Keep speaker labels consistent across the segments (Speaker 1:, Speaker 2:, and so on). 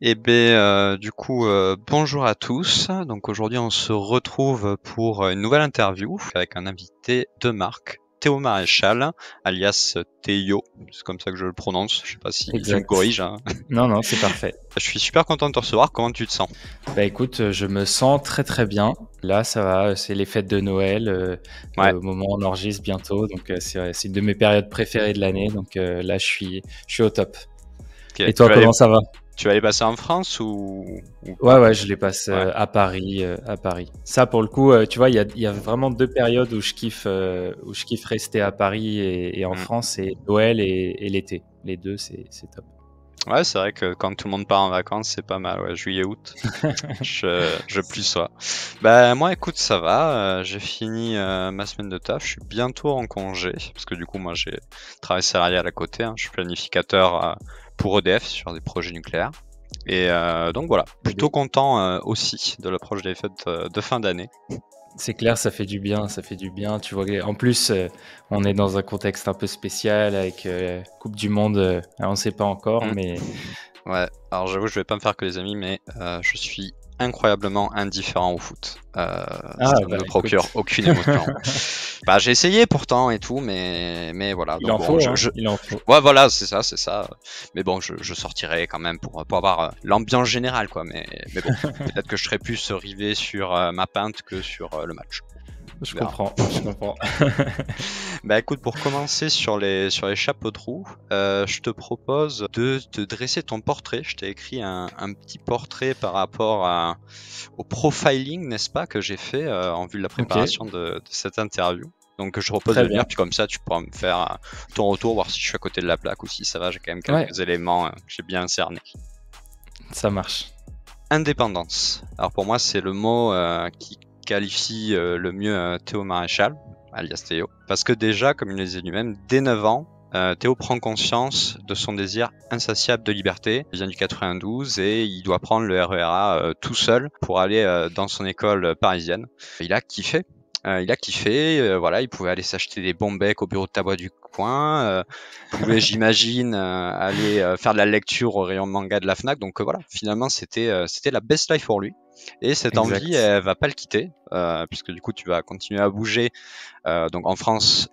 Speaker 1: Eh bien, euh, du coup, euh, bonjour à tous. Donc aujourd'hui, on se retrouve pour une nouvelle interview avec un invité de marque, Théo Maréchal, alias Théo. C'est comme ça que je le prononce. Je sais pas si exact. tu me corrige. Hein.
Speaker 2: Non, non, c'est parfait.
Speaker 1: Je suis super content de te recevoir. Comment tu te sens
Speaker 2: Bah écoute, je me sens très très bien. Là, ça va. C'est les fêtes de Noël. le euh, au moment où on bientôt, donc c'est une de mes périodes préférées de l'année. Donc là, je suis, je suis au top. Et toi, comment ça va tu vas les passer en France ou, Ouais, ouais, je les passe euh, à Paris, euh, à Paris. Ça, pour le coup, euh, tu vois, il y a, vraiment deux périodes où je kiffe, où je kiffe rester à Paris et, en mm. France,
Speaker 1: c'est Noël et, l'été. Les deux, c'est top. Ouais, c'est vrai que quand tout le monde part en vacances, c'est pas mal. Ouais, juillet, août, je, je plus sois. Ben moi, écoute, ça va. j'ai fini ma semaine de taf. Je suis bientôt en congé. Parce que du coup, moi, j'ai travail salarié à côté. Hein. Je suis planificateur à pour EDF sur des projets nucléaires. Et euh, donc voilà, plutôt content euh, aussi de l'approche des fêtes euh, de fin d'année.
Speaker 2: C'est clair, ça fait du bien, ça fait du bien. Tu vois, en plus, on est dans un contexte un peu spécial
Speaker 1: avec Coupe du Monde.
Speaker 2: on ne sait pas encore,
Speaker 1: mm. mais ouais. Alors j'avoue, je vais pas me faire que les amis, mais je suis incroyablement indifférent au foot. Euh, ah, ça ne bah, me procure aucune émotion. bah, j'ai essayé pourtant et tout, mais, mais voilà. Hein. Il, en faut, Ouais, voilà, c'est ça, c'est ça. Mais bon, je, sortirai quand même pour, pour avoir euh, l'ambiance générale, quoi. Mais, bon, peut-être que je serais plus rivé sur euh, ma peinte que sur le match. Je comprends, je comprends. bah écoute, pour commencer sur les, sur les chapeaux de roue, euh, je te propose de te dresser ton portrait. Je t'ai écrit un, un, petit portrait par rapport à, au profiling, n'est-ce pas, que j'ai fait euh, en vue de la préparation de, cette interview. Donc je repose propose Très de puis comme ça tu pourras me faire euh, ton retour, voir si je suis à côté de la plaque ou si ça va, j'ai quand même quelques éléments que j'ai bien cerné.
Speaker 2: Ça marche.
Speaker 1: Indépendance. Alors pour moi, c'est le mot qui qualifie euh, le mieux euh, Théo Maréchal, alias Théo, parce que déjà, comme il le disait lui-même, dès 9 ans, euh, Théo prend conscience de son désir insatiable de liberté. Il vient du 92 et il doit prendre le RERA tout seul pour aller dans son école parisienne. Il a kiffé. Euh, il a kiffé, euh, voilà, il pouvait aller s'acheter des bons becs au bureau de tabac du coin, euh, il pouvait, j'imagine, aller faire de la lecture au rayon manga de la Fnac. Donc voilà, finalement, c'était c'était la best life pour lui. Et cette envie, elle va pas le quitter, puisque du coup, tu vas continuer à bouger donc en France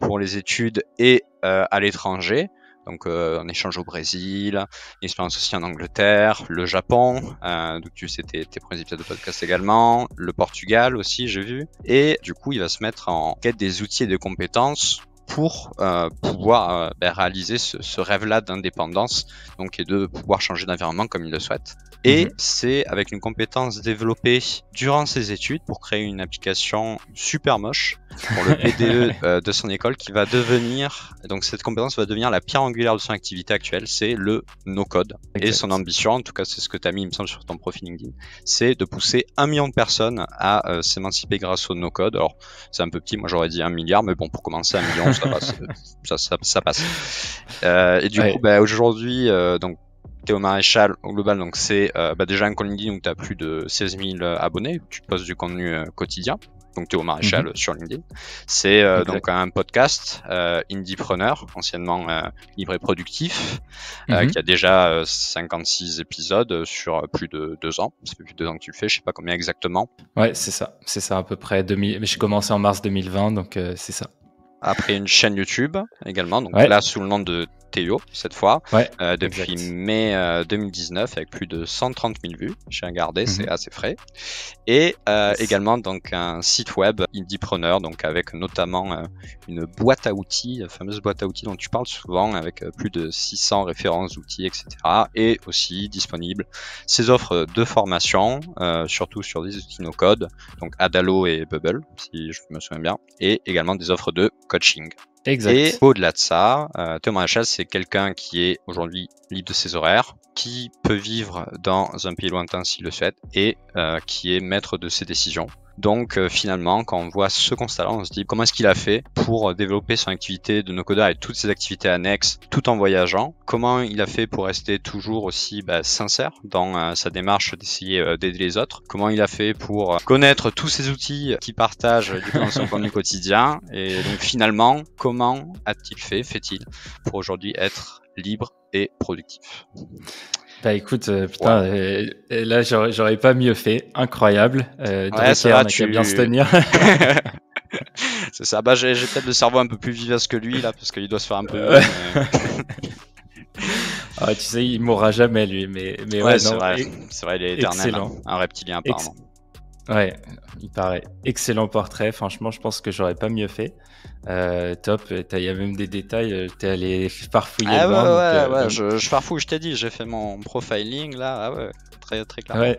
Speaker 1: pour les études et à l'étranger. Donc en euh, échange au Brésil, une expérience aussi en Angleterre, le Japon, euh, donc tu sais tes, tes premiers de podcast également, le Portugal aussi j'ai vu. Et du coup il va se mettre en quête des outils et des compétences pour euh, pouvoir euh, ben, réaliser ce, rêve-là d'indépendance, donc et de pouvoir changer d'environnement comme il le souhaite. Et mhm. c'est avec une compétence développée durant ses études pour créer une application super moche pour le PDE euh, de son école qui va devenir, donc cette compétence va devenir la pierre angulaire de son activité actuelle, c'est le no-code. Et son ambition, en tout cas c'est ce que tu as mis il me semble sur ton profil LinkedIn, c'est de pousser un million de personnes à s'émanciper grâce au no-code. Alors c'est un peu petit, moi j'aurais dit un milliard, mais bon pour commencer un million, ça passe. ça, euh, passe. et du coup, bah, aujourd'hui, euh, donc Théo Maréchal, global, donc c'est euh, bah, déjà un LinkedIn où tu as plus de 16 000 abonnés, tu postes du contenu quotidien. Donc Théo Maréchal mhm. sur LinkedIn. C'est donc un podcast Indiepreneur, anciennement Libre et Productif, mhm. qui a déjà 56 épisodes sur plus de deux ans. Ça fait plus de deux ans que tu le fais, je sais pas combien exactement.
Speaker 2: Ouais, c'est ça, c'est ça à peu près. 2000... J'ai commencé en mars 2020, donc c'est ça
Speaker 1: après une chaîne YouTube également, donc là sous le nom de cette fois, euh, depuis mai 2019 euh, avec plus de 130 000 vues. J'ai regardé, mm c'est assez frais. Et euh, également donc un site web Indiepreneur, donc avec notamment une boîte à outils, fameuse boîte à outils dont tu parles souvent, avec plus de 600 références outils, etc. Et aussi disponible ses offres de formation, surtout sur des outils no code, donc Adalo et Bubble, si je me souviens bien, et également des offres de coaching. Et au-delà de ça, euh, Thomas c'est quelqu'un qui est aujourd'hui libre de ses horaires, qui peut vivre dans un pays lointain s'il le souhaite, et euh, qui est maître de ses décisions. Donc euh, finalement, quand on voit ce constat-là, on se dit comment est-ce qu'il a fait pour développer son activité de Nocoda et toutes ses activités annexes tout en voyageant Comment il a fait pour rester toujours aussi bah, sincère dans euh, sa démarche d'essayer euh, d'aider les autres Comment il a fait pour connaître tous ces outils qu'il partage dans son contenu quotidien Et finalement, comment a-t-il fait, fait-il, pour aujourd'hui être libre et productif
Speaker 2: bah écoute, euh, putain, euh, euh, là j'aurais pas mieux fait. Incroyable. Euh, ouais, ça bien se tenir.
Speaker 1: c'est ça. Bah j'ai peut-être le cerveau un peu plus vivace que lui là, parce qu'il doit se faire un peu. ah, tu sais, il mourra jamais lui, mais mais ouais, c'est vrai, il est éternel, hein. un reptilien apparemment.
Speaker 2: Ouais, il paraît. Excellent portrait. Franchement, je pense que j'aurais pas mieux fait. Euh, top. Il y a même des détails. Euh, tu es allé farfouiller. Ah euh, ouais, ouais,
Speaker 1: je, je farfouille, je t'ai dit. J'ai fait mon profiling là. Ah ouais très, clair.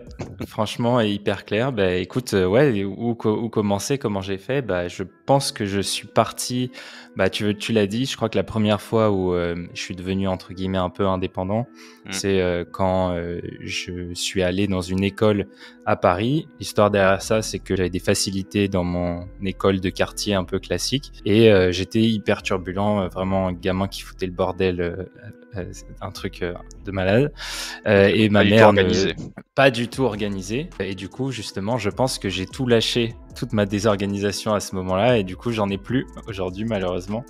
Speaker 2: franchement, hyper clair. Bah, écoute, euh, ouais, où, commencer, comment j'ai fait bah, Je pense que je suis parti, bah, tu, tu l'as dit, je crois que la première fois où euh, je suis devenu, entre guillemets, un peu indépendant, mm. c'est euh, quand je suis allé dans une école à Paris. L'histoire derrière ça, c'est que j'avais des facilités dans mon école de quartier un peu classique et j'étais hyper turbulent, vraiment un gamin qui foutait le bordel un truc malade. Euh, et ma mère, pas du tout organisée. Et du coup, justement, je pense que j'ai tout lâché, toute ma désorganisation à ce moment-là. Et du coup, j'en ai plus aujourd'hui, malheureusement.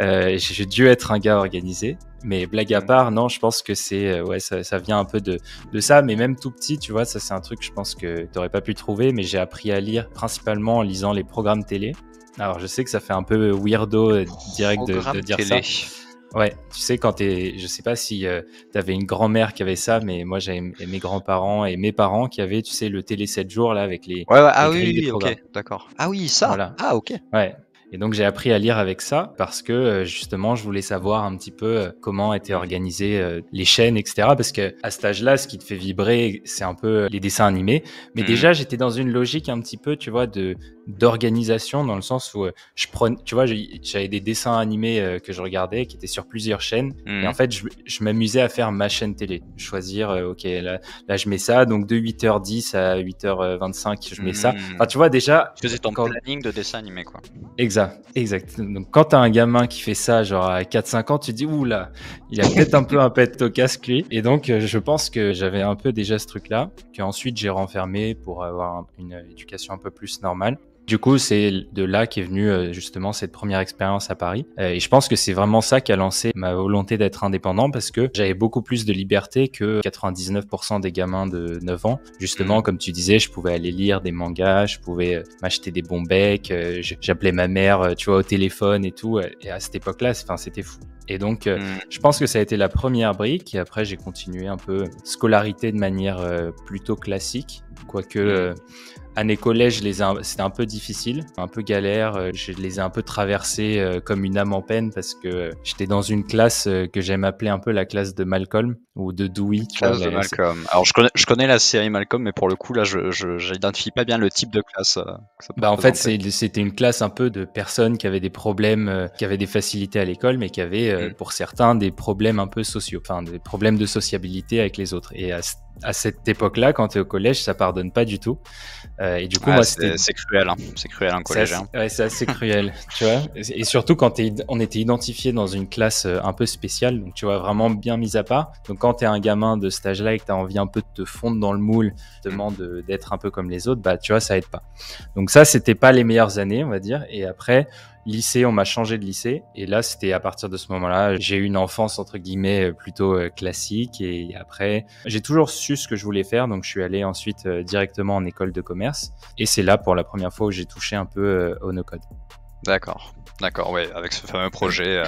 Speaker 2: Euh, j'ai dû être un gars organisé. Mais blague à mm. part, non, je pense que c'est euh, ouais, ça, vient un peu de, de ça, mais même tout petit, tu vois, ça c'est un truc je pense que tu aurais pas pu trouver, mais j'ai appris à lire principalement en lisant les programmes télé. Alors je sais que ça fait un peu weirdo direct de, dire ça. Ouais, tu sais, quand t'es. Je sais pas si tu euh, t'avais une grand-mère qui avait ça, mais moi j'avais mes grands-parents et mes parents qui avaient, tu sais, le télé 7 jours là avec les. Ouais, ouais, ah oui, ok, d'accord. Ah oui, ça Ah, ok. Ouais, et donc j'ai appris à lire avec ça parce que euh, justement je voulais savoir un petit peu euh, comment étaient organisées euh, les chaînes, etc. Parce que à cet âge-là, ce qui te fait vibrer, c'est un peu les dessins animés. Mais mmh. déjà j'étais dans une logique un petit peu, tu vois, de d'organisation dans le sens où je prends tu vois, j'avais des dessins animés que je regardais qui étaient sur plusieurs chaînes. Et en mmh. fait, je, m'amusais à faire ma chaîne télé, choisir, ok, là, je mets ça, donc de 8h10 à 8h25, je mets ça. Mmh. Enfin, tu vois déjà. Tu faisais
Speaker 1: ton planning de dessins animés, quoi.
Speaker 2: Exact exactement exact. Donc quand t'as un gamin qui fait ça, genre à 4-5 ans, tu te dis, oula, il a peut-être un peu un pet au casque lui. Et donc euh, je pense que j'avais un peu déjà ce truc-là, ensuite j'ai renfermé pour avoir une éducation un peu plus normale. Du coup, c'est de là qu'est venue euh, justement cette première expérience à Paris. Euh, et je pense que c'est vraiment ça qui a lancé ma volonté d'être indépendant parce que j'avais beaucoup plus de liberté que 99% des gamins de 9 ans. Justement, mhm. comme tu disais, je pouvais aller lire des mangas, je pouvais euh, m'acheter des bons becs, j'appelais ma mère, tu vois, au téléphone et tout. Et à cette époque-là, c'était fou. Et donc, mhm. je pense que ça a été la première brique. Et après, j'ai continué un peu scolarité de manière plutôt classique, quoique mhm. Année collège, c'était un peu difficile, un peu galère. Euh, je les ai un peu traversés euh, comme une âme en peine parce que euh, j'étais dans une classe que j'aime appeler un peu la classe de Malcolm ou de Dewey. Tu classe de Malcolm. Alors
Speaker 1: je connais, je connais la série Malcolm, mais pour le coup là, je n'identifie pas bien le type de classe. bah en
Speaker 2: fait, c'était une classe un peu de personnes qui avaient des problèmes, qui avaient des facilités à l'école, mais qui avaient mm. pour certains des problèmes un peu sociaux, enfin des problèmes de sociabilité avec les autres. Et à cette époque-là, quand tu es au collège, ça pardonne pas du tout. Euh, et du coup, ah, c'est
Speaker 1: cruel, hein. c'est cruel en collège. Hein.
Speaker 2: Ouais, c'est assez cruel, tu vois. Et, surtout quand on était identifié dans une classe euh, un peu spéciale, donc tu vois vraiment bien mis à part. Donc quand tu es un gamin de stage là et que tu as envie un peu de te fondre dans le moule, demande d'être un peu comme les autres, bah tu vois, ça aide pas. Donc ça, c'était pas les meilleures années, on va dire. Et après, lycée, on m'a changé de lycée. Et là, c'était à partir de ce moment-là, j'ai eu une enfance, entre guillemets, euh, plutôt euh, classique. Et après, j'ai toujours su ce que je voulais faire. Donc, je suis allé ensuite euh, directement en école de commerce. Et c'est là, pour la première fois, où j'ai touché un peu au no-code.
Speaker 1: D'accord. D'accord, oui, avec ce fameux projet euh,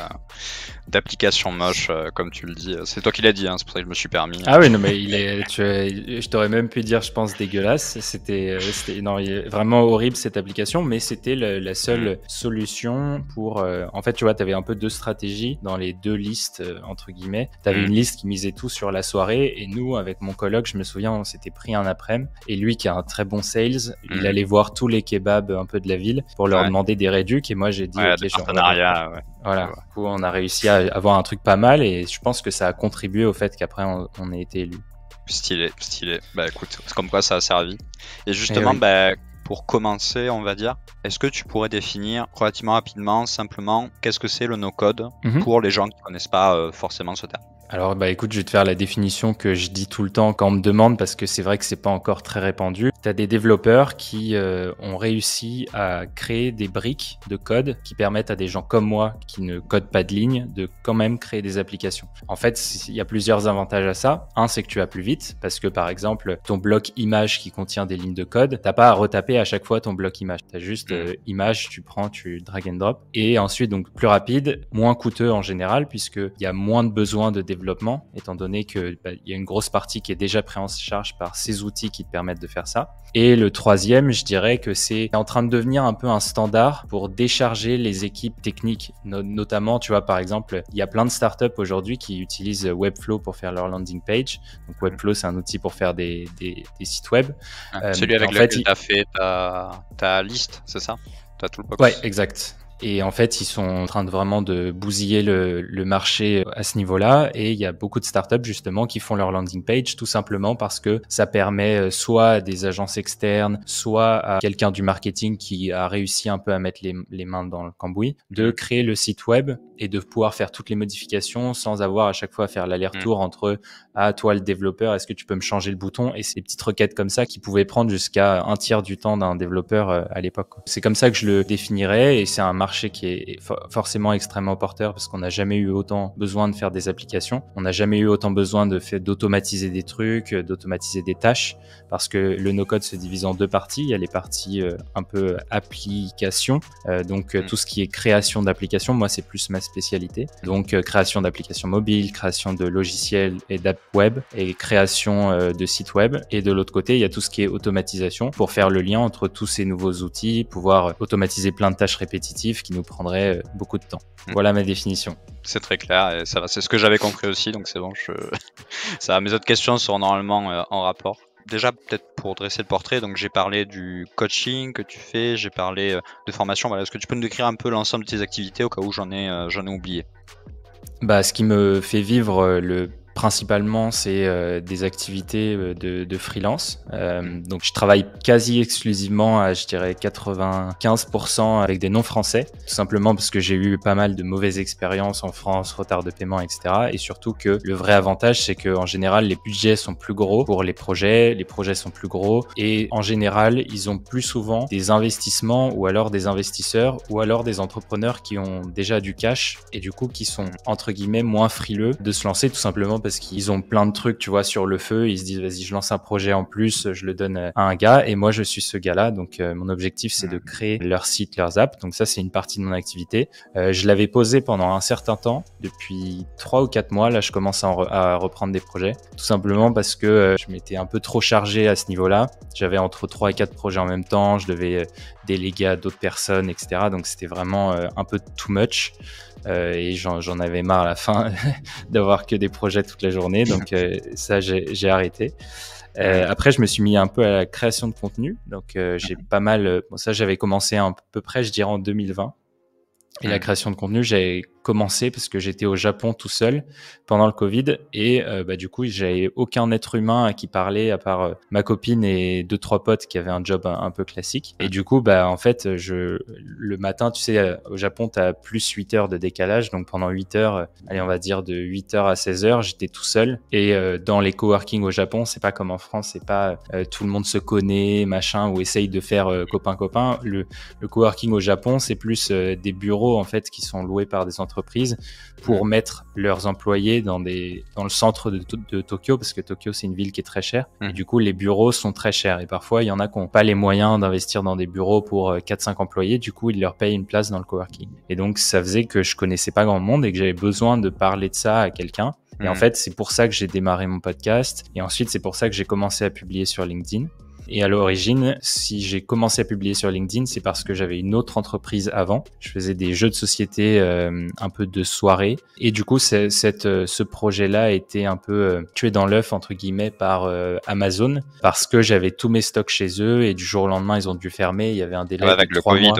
Speaker 1: d'application moche, euh, comme tu le dis. C'est toi qui l'as dit, hein, c'est pour ça que je me suis permis. Hein. Ah oui, non,
Speaker 2: mais il est, je t'aurais même pu dire, je pense, dégueulasse. C'était euh, vraiment horrible cette application, mais c'était la, seule mm. solution pour. en fait, tu vois, tu avais un peu deux stratégies dans les deux listes, entre guillemets. Tu avais mm. une liste qui misait tout sur la soirée, et nous, avec mon colloque, je me souviens, on s'était pris un après-midi, et lui, qui a un très bon sales, il mm. allait voir tous les kebabs un peu de la ville pour leur demander des réductions et moi j'ai dit voilà du coup on a réussi à avoir un truc pas mal et je pense que ça a contribué au fait qu'après on, ait été élu stylé
Speaker 1: stylé bah écoute comme quoi ça a servi et justement eh bah, pour commencer on va dire est-ce que tu pourrais définir relativement rapidement simplement qu'est-ce que c'est le no code mhm. pour les gens qui connaissent pas euh, forcément ce terme
Speaker 2: alors bah écoute, je vais te faire la définition que je dis tout le temps quand on me demande parce que c'est vrai que c'est pas encore très répandu. Tu as des développeurs qui euh, ont réussi à créer des briques de code qui permettent à des gens comme moi qui ne codent pas de ligne de quand même créer des applications. En fait, il y a plusieurs avantages à ça. Un, c'est que tu vas plus vite parce que par exemple, ton bloc image qui contient des lignes de code, t'as pas à retaper à chaque fois ton bloc image. Tu as juste mmh. euh, image, tu prends, tu drag and drop et ensuite donc plus rapide, moins coûteux en général puisque il y a moins de besoin de développer étant donné qu'il bah, y a une grosse partie qui est déjà prise en charge par ces outils qui te permettent de faire ça. Et le troisième, je dirais que c'est en train de devenir un peu un standard pour décharger les équipes techniques, notamment, tu vois, par exemple, il y a plein de startups aujourd'hui qui utilisent Webflow pour faire leur landing page. Donc Webflow, c'est un outil pour faire des, sites web.
Speaker 1: Ah, euh, celui avec lequel tu as fait ta, liste, c'est ça As tout le
Speaker 2: exact. Et en fait, ils sont en train de vraiment de bousiller le, marché à ce niveau-là. Et il y a beaucoup de startups justement qui font leur landing page tout simplement parce que ça permet euh, soit à des agences externes, soit à quelqu'un du marketing qui a réussi un peu à mettre les, les mains dans le cambouis, de mm. créer le site web et de pouvoir faire toutes les modifications sans avoir à chaque fois à faire l'aller-retour mm. entre à toi le développeur, est-ce que tu peux me changer le bouton Et ces petites requêtes comme ça qui pouvaient prendre jusqu'à un tiers du temps d'un développeur euh, à l'époque. C'est comme ça que je le définirais et c'est un marché qui est forcément extrêmement porteur parce qu'on n'a jamais eu autant besoin de faire des applications, on n'a jamais eu autant besoin de d'automatiser des trucs, euh, d'automatiser des tâches parce que le no-code se divise en deux parties. Il y a les parties euh, un peu application, donc mmh. tout ce qui est création d'applications. Moi, c'est plus ma spécialité. Donc création d'applications mobiles, création de logiciels et d'applications web et création euh, de sites web. Et de l'autre côté, il y a tout ce qui est automatisation pour faire le lien entre tous ces nouveaux outils, pouvoir automatiser plein de tâches répétitives qui nous prendraient euh, beaucoup de temps. Hmm. Voilà ma définition.
Speaker 1: C'est très clair, et ça va. C'est ce que j'avais compris aussi, donc c'est bon. Je... ça, mes autres questions sont normalement euh, en rapport déjà peut-être pour dresser le portrait, donc j'ai parlé du coaching que tu fais, j'ai parlé de formation. Voilà, est-ce que tu peux nous décrire un peu l'ensemble de tes activités au cas où j'en ai, j'en ai oublié
Speaker 2: bah, ce qui me fait vivre le Principalement, c'est euh, des activités euh, de, de freelance. Euh, donc, je travaille quasi exclusivement à, je dirais, 95% avec des non-français, tout simplement parce que j'ai eu pas mal de mauvaises expériences en France, retard de paiement, etc. Et surtout que le vrai avantage, c'est en général, les budgets sont plus gros pour les projets, les projets sont plus gros, et en général, ils ont plus souvent des investissements ou alors des investisseurs ou alors des entrepreneurs qui ont déjà du cash et du coup qui sont entre guillemets moins frileux de se lancer tout simplement parce qu'ils ont plein de trucs, tu vois, sur le feu. Ils se disent, vas-y, je lance un projet en plus, je le donne à un gars. Et moi, je suis ce gars-là. Donc, euh, mon objectif, c'est de créer leur site, leurs apps. Donc, ça, c'est une partie de mon activité. Euh, je l'avais posé pendant un certain temps. Depuis trois ou quatre mois, là, je commence à, reprendre des projets. Tout simplement parce que euh, je m'étais un peu trop chargé à ce niveau-là. J'avais entre trois et quatre projets en même temps. Je devais déléguer à d'autres personnes, etc. Donc, c'était vraiment un peu too much. Euh, et j'en avais marre à la fin d'avoir que des projets toute la journée. Donc euh, ça, j'ai arrêté. Euh, après, je me suis mis un peu à la création de contenu. Donc, j'ai pas mal. ça, j'avais commencé à peu près, je dirais, en 2020. Et la création de contenu, j'ai commencé parce que j'étais au Japon tout seul pendant le Covid et euh, bah, du coup j'avais aucun être humain à qui parler à part euh, ma copine et deux trois potes qui avaient un job un, peu classique et du coup bah en fait je le matin tu sais euh, au Japon tu as plus 8 heures de décalage donc pendant 8 heures allez on va dire de 8 heures à 16 heures j'étais tout seul et dans les coworking au Japon c'est pas comme en France c'est pas tout le monde se connaît machin ou essaye de faire copain copain le, le coworking au Japon c'est plus des bureaux en fait qui sont loués par des entreprises pour mettre leurs employés dans, des, dans le centre de, de Tokyo, parce que Tokyo, c'est une ville qui est très chère. Et du coup, les bureaux sont très chers. Et parfois, il y en a qui n'ont pas les moyens d'investir dans des bureaux pour 4-5 euh, employés. Du coup, ils leur payent une place dans le coworking. Et donc, ça faisait que je connaissais pas grand monde et que j'avais besoin de parler de ça à quelqu'un. Et en fait, c'est pour ça que j'ai démarré mon podcast. Et ensuite, c'est pour ça que j'ai commencé à publier sur LinkedIn. Et à l'origine, si j'ai commencé à publier sur LinkedIn, c'est parce que j'avais une autre entreprise avant. Je faisais des jeux de société, euh, un peu de soirée. Et du coup, euh, ce projet-là a été un peu euh, tué dans l'œuf, entre guillemets, par Amazon, parce que j'avais tous mes stocks chez eux et du jour au lendemain, ils ont dû fermer. Il y avait un délai. Ah avec le Covid,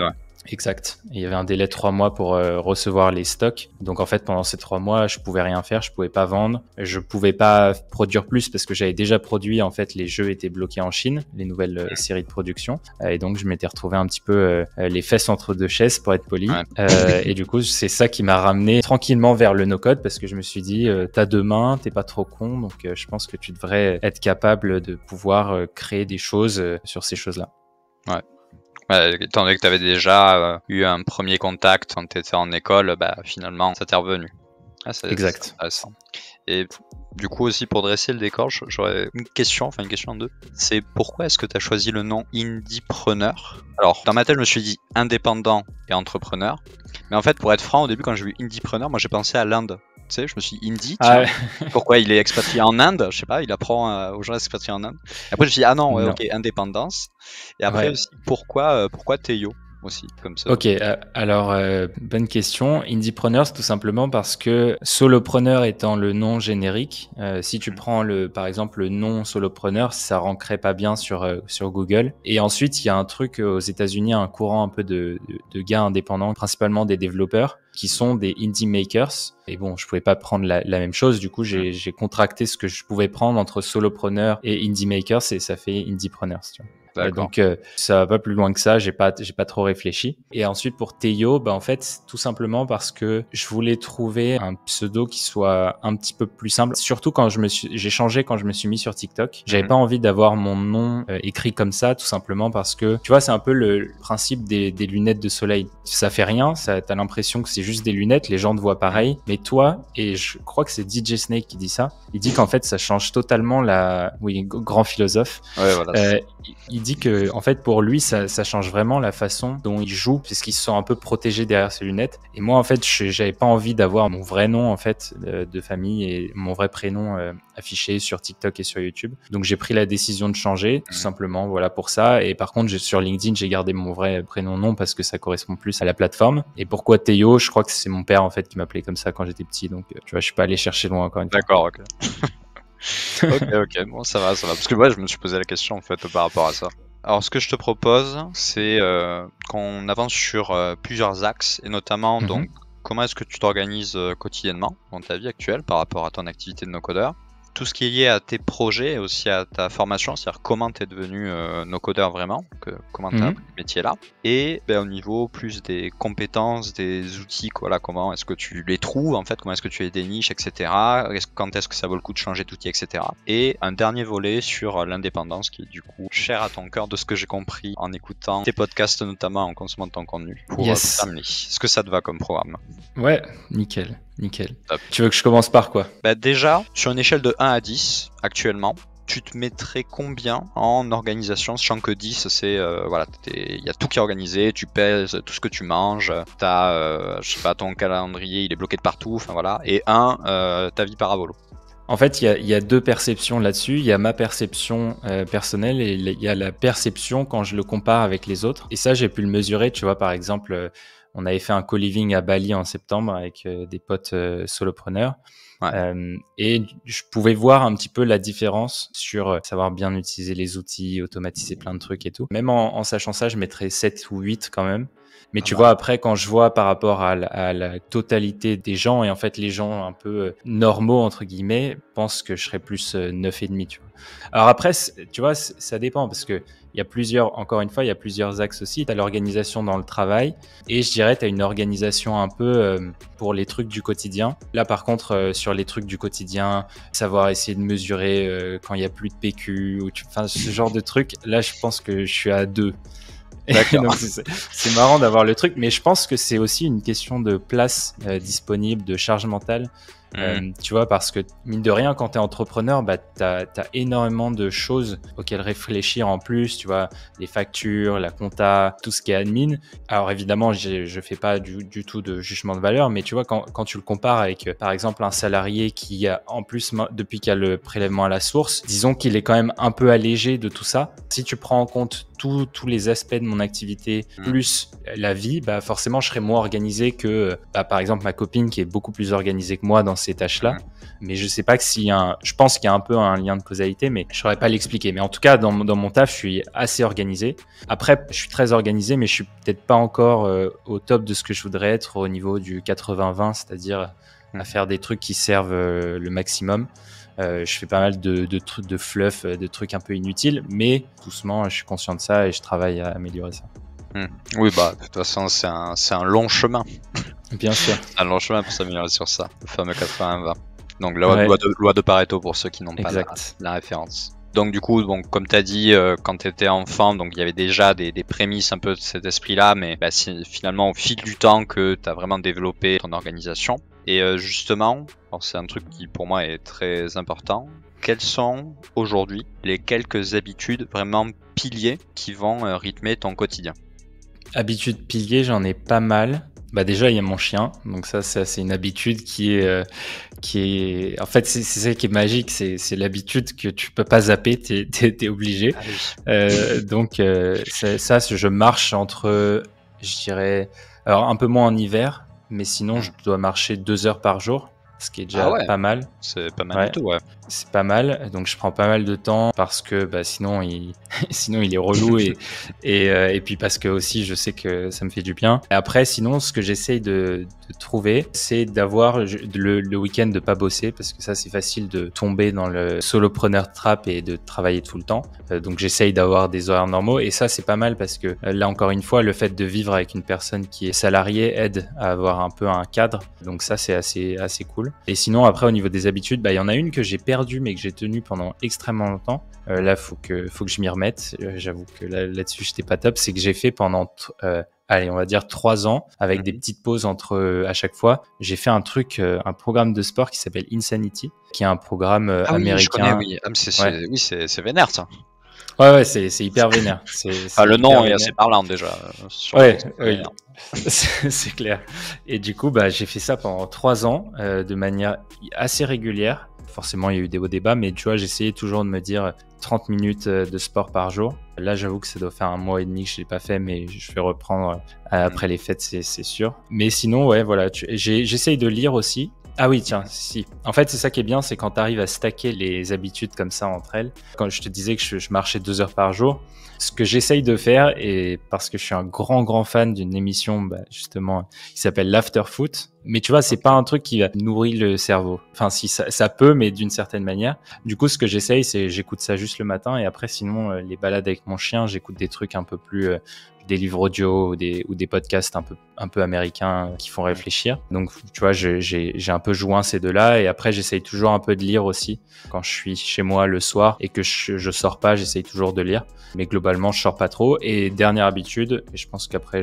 Speaker 2: Exact. Il y avait un délai de trois mois pour euh, recevoir les stocks. Donc en fait, pendant ces trois mois, je pouvais rien faire, je pouvais pas vendre, je pouvais pas produire plus parce que j'avais déjà produit. En fait, les jeux étaient bloqués en Chine, les nouvelles euh, séries de production, euh, et donc je m'étais retrouvé un petit peu les fesses entre deux chaises pour être poli. et du coup, c'est ça qui m'a ramené tranquillement vers le no-code parce que je me suis dit, t'as deux mains, t'es pas trop con, donc je pense que tu devrais être capable de pouvoir créer des choses sur ces choses-là.
Speaker 1: Ouais. Euh, Tandis que tu avais déjà euh, eu un premier contact quand tu étais en école, bah, finalement, ça t'est revenu. Ah, exact. Et du coup aussi pour dresser le décor, j'aurais une question, enfin une question en deux. C'est pourquoi est-ce que tu as choisi le nom Indiepreneur Alors dans ma tête je me suis dit indépendant et entrepreneur. Mais en fait pour être franc au début quand j'ai vu Indiepreneur, moi j'ai pensé à l'Inde. Tu sais, je me suis dit, ah Indy, pourquoi il est expatrié en Inde Je sais pas, il apprend euh, aux gens expatriés en Inde. après, je me suis dit, ah non, ok, indépendance. Et après aussi, pourquoi, euh, pourquoi Théo aussi comme ça Ok, euh,
Speaker 2: alors euh, bonne question. Indiepreneurs, tout simplement parce que solopreneur étant le nom générique, euh, si tu mhm. prends le, par exemple le nom solopreneur, ça rentrerait pas bien sur, euh, sur Google. Et ensuite, il y a un truc euh, aux États-Unis, un courant un peu de, de, gars indépendants, principalement des développeurs, qui sont des indie makers. Et bon, je pouvais pas prendre la, la même chose. Du coup, j'ai mhm. contracté ce que je pouvais prendre entre solopreneur et indie makers et ça fait indiepreneurs. Tu vois. Donc euh, ça va pas plus loin que ça, j'ai pas j'ai pas trop réfléchi. Et ensuite pour Théo, bah en fait tout simplement parce que je voulais trouver un pseudo qui soit un petit peu plus simple, surtout quand je me suis j'ai changé quand je me suis mis sur TikTok. J'avais mhm. pas envie d'avoir mon nom euh, écrit comme ça tout simplement parce que tu vois, c'est un peu le principe des, des, lunettes de soleil. Ça fait rien, ça l'impression que c'est juste des lunettes, les gens te voient pareil, mais toi et je crois que c'est DJ Snake qui dit ça, il dit qu'en fait ça change totalement la oui, grand philosophe. Ouais, voilà. Euh, dit que, en fait, pour lui, ça, change vraiment la façon dont il joue, puisqu'il se sent un peu protégé derrière ses lunettes. Et moi, en fait, j'avais pas envie d'avoir mon vrai nom, en fait, de famille et mon vrai prénom euh, affiché sur TikTok et sur YouTube. Donc, j'ai pris la décision de changer, tout mmh. simplement, voilà, pour ça. Et par contre, sur LinkedIn, j'ai gardé mon vrai prénom nom parce que ça correspond plus à la plateforme. Et pourquoi Théo Je crois que c'est mon père, en fait, qui m'appelait comme ça quand j'étais petit. Donc, euh, tu vois, je suis pas allé chercher loin encore
Speaker 1: D'accord, ok ok, ok, bon, ça va, ça va. Parce que moi je me suis posé la question en fait par rapport à ça. Alors, ce que je te propose, c'est euh, qu'on avance sur euh, plusieurs axes, et notamment, mhm. donc, comment est-ce que tu t'organises euh, quotidiennement dans ta vie actuelle par rapport à ton activité de no-codeur tout ce qui est lié à tes projets et aussi à ta formation, c'est-à-dire comment tu es devenu euh, no codeur vraiment, que, comment tu as mhm. appris métier-là, et ben, au niveau plus des compétences, des outils, quoi, là, comment est-ce que tu les trouves, en fait, comment est-ce que tu des niches, etc. quand est-ce que ça vaut le coup de changer d'outil, etc. Et un dernier volet sur euh, l'indépendance qui est du coup cher à ton cœur de ce que j'ai compris en écoutant tes podcasts, notamment en consommant ton contenu pour yes. Euh, est-ce que ça te va comme programme Ouais, nickel. Nickel. Tu veux que je commence par quoi bah Déjà, sur une échelle de 1 à 10 actuellement, tu te mettrais combien en organisation Sachant que 10, c'est. Euh, voilà, il y a tout qui est organisé, tu pèses tout ce que tu manges, tu as euh, je sais pas, ton calendrier, il est bloqué de partout, enfin voilà. Et 1, euh, ta vie parabolo.
Speaker 2: En fait, il y, a deux perceptions là-dessus. Il y a ma perception personnelle et il y a la perception quand je le compare avec les autres. Et ça, j'ai pu le mesurer, tu vois, par exemple, on avait fait un co-living à Bali en septembre avec euh, des potes euh, solopreneurs. Euh, et je pouvais voir un petit peu la différence sur savoir bien utiliser les outils, automatiser plein de trucs et tout. Même en, en sachant ça, je mettrais 7 ou 8 quand même. Mais ah tu bah. vois, après, quand je vois par rapport à, la totalité des gens, et en fait, les gens un peu euh, normaux, entre guillemets, pensent que je serais plus 9,5, euh, tu vois. Alors après, tu vois, ça dépend, parce que il y a plusieurs, encore une fois, il y a plusieurs axes aussi. Tu l'organisation dans le travail et je dirais, tu as une organisation un peu euh, pour les trucs du quotidien. Là, par contre, sur les trucs du quotidien, savoir essayer de mesurer quand il n'y a plus de PQ ou enfin, ce genre de trucs, là, je pense que je suis à 2. c'est marrant d'avoir le truc, mais je pense que c'est aussi une question de place euh, disponible, de charge mentale. Mmh. Euh, tu vois, parce que mine de rien, quand tu es entrepreneur, bah, tu as, énormément de choses auxquelles réfléchir en plus, tu vois, les factures, la compta, tout ce qui est admin. Alors évidemment, je fais pas du, tout de jugement de valeur, mais tu vois, quand, tu le compares avec, euh, par exemple, un salarié qui a, en plus, depuis qu'il a le prélèvement à la source, disons qu'il est quand même un peu allégé de tout ça. Si tu prends en compte tous les aspects de mon activité mmh. plus la vie, bah forcément je serais moins organisé que bah, par exemple ma copine qui est beaucoup plus organisée que moi dans ces tâches-là. Mmh. Mais je sais pas si je pense qu'il y a un peu un lien de causalité, mais je saurais pas l'expliquer. Mais en tout cas dans, mon taf, je suis assez organisé. Après, je suis très organisé, mais je suis peut-être pas encore euh, au top de ce que je voudrais être au niveau du 80-20, c'est-à-dire mmh. à faire des trucs qui servent euh, le maximum. Euh, je fais pas mal de, trucs de fluff, euh, de trucs un
Speaker 1: peu inutiles, mais doucement, je suis conscient de ça et je travaille à améliorer ça. Hmm. Oui, bah, de toute façon, c'est un, long chemin. Bien sûr. un long chemin pour s'améliorer sur ça, le fameux 80-20. Donc, la loi, de, Pareto pour ceux qui n'ont pas la, la référence. Donc du coup, bon, comme tu as dit, euh, quand tu étais enfant, donc il y avait déjà des, prémices un peu de cet esprit-là, mais c'est bah, finalement au fil du temps que tu as vraiment développé ton organisation. Et euh, justement, c'est un truc qui pour moi est très important, quelles sont aujourd'hui les quelques habitudes vraiment piliers qui vont euh, rythmer ton quotidien Habitudes
Speaker 2: piliers, j'en ai pas mal. Bah déjà, il y a mon chien, donc ça, c'est une habitude qui est, euh, qui est... En fait, c'est ça qui est magique, c'est l'habitude que tu peux pas zapper, tu es, obligé. Ah donc ça, je marche entre, je dirais, alors un peu moins en hiver, mais sinon, mm. je dois marcher deux heures par jour, ce qui est déjà ah pas mal. C'est pas mal du tout, ouais c'est pas mal. Donc je prends pas mal de temps parce que bah, sinon, il... sinon il est relou et, euh, et, puis parce que aussi je sais que ça me fait du bien. Et après, sinon, ce que j'essaye de, trouver, c'est d'avoir le, week-end de pas bosser parce que ça, c'est facile de tomber dans le solopreneur trap et de travailler tout le temps. Euh, donc j'essaye d'avoir des horaires normaux et ça, c'est pas mal parce que euh, là, encore une fois, le fait de vivre avec une personne qui est salariée aide à avoir un peu un cadre. Donc ça, c'est assez, assez cool. Et sinon, après, au niveau des habitudes, bah, il y en a une que j'ai perdue perdu, mais que j'ai tenu pendant extrêmement longtemps. Euh, là, faut que, faut que je m'y remette. Euh, j'avoue que là-dessus, j'étais pas top. C'est que j'ai fait pendant, euh, allez, on va dire trois ans, avec des mhm. petites pauses entre à chaque fois. J'ai fait un truc, un programme de sport qui s'appelle Insanity, qui est un programme ah américain. oui, ah,
Speaker 1: c'est vénère, ça.
Speaker 2: Ouais, ouais, c'est, hyper vénère. C'est. le nom est assez parlant
Speaker 1: déjà. Ouais,
Speaker 2: c'est clair. Et du coup, bah, j'ai fait ça pendant trois ans de manière assez régulière forcément, il y a eu des hauts débats, mais tu vois, j'essayais toujours de me dire 30 euh, minutes euh, de sport par jour. Là, j'avoue que ça doit faire un mois et demi que je l'ai pas fait, mais je vais reprendre euh, après les fêtes, c'est sûr. Mais sinon, ouais, voilà, j'essaye de lire aussi. Ah oui, tiens, si. En fait, c'est ça qui est bien, c'est quand tu arrives à stacker les habitudes comme ça entre elles. Quand je te disais que je, marchais deux heures par jour, ce que j'essaye de faire, et parce que je suis un grand, grand fan d'une émission, bah, justement, qui s'appelle l'After Foot. Mais tu vois, c'est pas un truc qui nourrit le cerveau. Enfin, si ça, ça peut, mais d'une certaine manière. Du coup, ce que j'essaye, c'est j'écoute ça juste le matin, et après, sinon, euh, les balades avec mon chien, j'écoute des trucs un peu plus euh, des livres audio ou des, podcasts un peu, un peu américains qui font réfléchir. Donc, tu vois, j'ai un peu joint ces deux-là. Et après, j'essaye toujours un peu de lire aussi. Quand je suis chez moi le soir et que je, ne sors pas, j'essaye toujours de lire. Mais globalement, je sors pas trop. Et dernière habitude, et je pense qu'après,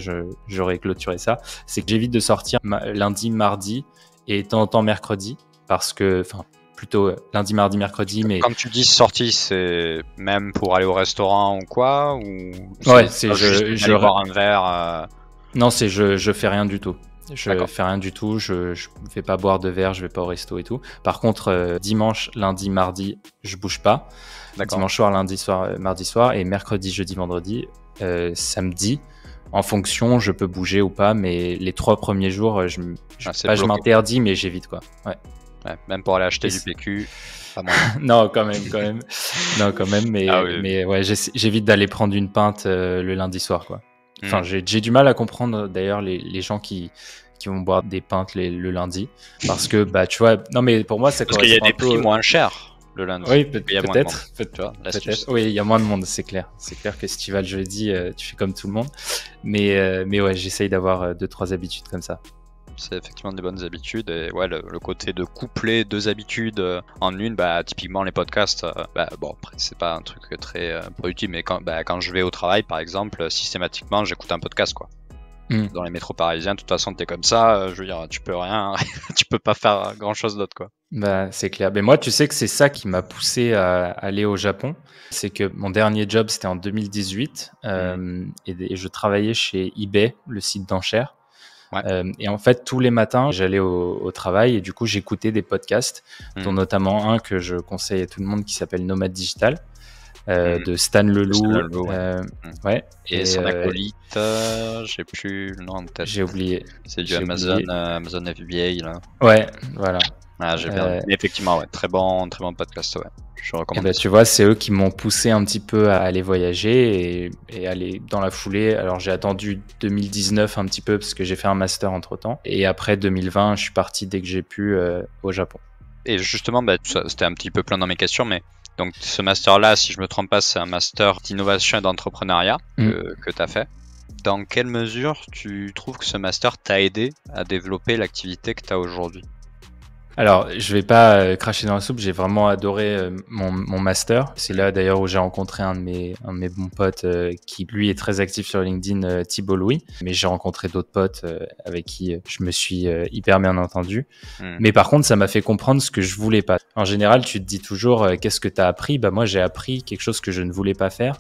Speaker 2: j'aurai clôturé ça, c'est que j'évite de sortir lundi, mardi et de temps en temps mercredi.
Speaker 1: Parce que, enfin, plutôt lundi, mardi, mercredi. Mais Quand tu dis sortie, c'est même pour aller au restaurant ou quoi ou Ouais, c'est je, je... boire un verre. Euh,
Speaker 2: non, c'est je je fais rien du tout. Je fais rien du tout, je, je vais pas boire de verre, je vais pas au resto et tout. Par contre, euh, dimanche, lundi, mardi, je bouge pas. Dimanche soir, lundi soir, euh, mardi soir et mercredi, jeudi, vendredi, samedi. En fonction, je peux bouger ou pas, mais les trois premiers jours, je, ah, je, pas, je m'interdis, mais j'évite quoi.
Speaker 1: Ouais même pour aller acheter du PQ. non, quand même, quand même.
Speaker 2: non, quand même, mais, ah mais ouais, j'évite d'aller prendre une pinte euh, le lundi soir, quoi. Mm. Enfin, j'ai du mal à comprendre d'ailleurs les, les, gens qui, qui vont boire des pintes le lundi. Parce que, bah, tu vois, non, mais pour moi, ça Parce qu'il y a des prix moins chers le
Speaker 1: lundi. Oui, peut-être.
Speaker 2: Peut oui, il y a moins de monde, c'est clair. C'est clair que si tu vas le jeudi, tu fais comme tout le monde. Mais, euh, mais ouais, j'essaye d'avoir euh, deux, trois habitudes comme ça
Speaker 1: c'est effectivement des bonnes habitudes. Et ouais, le, côté de coupler deux habitudes euh, en une, bah, typiquement les podcasts, euh, bah, bon, c'est pas un truc très euh, productif mais quand, bah, quand je vais au travail, par exemple, systématiquement, j'écoute un podcast, quoi. Hmm. Dans les métros parisiens, de toute façon, t'es comme ça, je veux dire, tu peux rien, tu peux pas faire grand chose d'autre, quoi.
Speaker 2: Bah, c'est clair. Mais moi, tu sais que c'est ça qui m'a poussé à aller au Japon. C'est que mon dernier job, c'était en 2018. Hmm. et, je travaillais chez eBay, le site d'enchères. Euh, et en fait, tous les matins, j'allais au, travail et du coup, j'écoutais des podcasts, hmm. dont notamment un que je conseille à tout le monde qui s'appelle Nomade Digital. Euh, hmm. de Stan Leloup, ouais. Euh, hmm. Et, son acolyte,
Speaker 1: j'ai plus le nom de J'ai oublié. C'est du Amazon, Amazon FBA là. Ouais, voilà. Ah, euh, effectivement, très bon, très bon podcast. Ouais. Je recommande. Eh ben, tu
Speaker 2: vois, c'est eux qui m'ont poussé un petit peu à aller voyager et, aller dans la foulée. Alors j'ai attendu 2019 un petit peu parce que j'ai fait un master entre temps. Et après 2020, je suis parti dès que j'ai pu euh, au
Speaker 1: Japon. Et justement, bah, c'était un petit peu plein dans mes questions, mais donc ce master-là, si je me trompe pas, c'est un master d'innovation et d'entrepreneuriat que, mm. que tu as fait dans quelle mesure tu trouves que ce master t'a aidé à développer l'activité que tu as aujourd'hui
Speaker 2: alors, je vais pas euh, cracher dans la soupe, j'ai vraiment adoré euh, mon, mon, master. C'est là d'ailleurs où j'ai rencontré un de mes, un de mes bons potes euh, qui, lui, est très actif sur LinkedIn, Thibault Louis. Mais j'ai rencontré d'autres potes avec qui je me suis hyper bien entendu. Hmm. Mais par contre, ça m'a fait comprendre ce que je voulais pas. En général, tu te dis toujours, qu'est-ce que tu as appris Bah, moi, j'ai appris quelque chose que je ne voulais pas faire.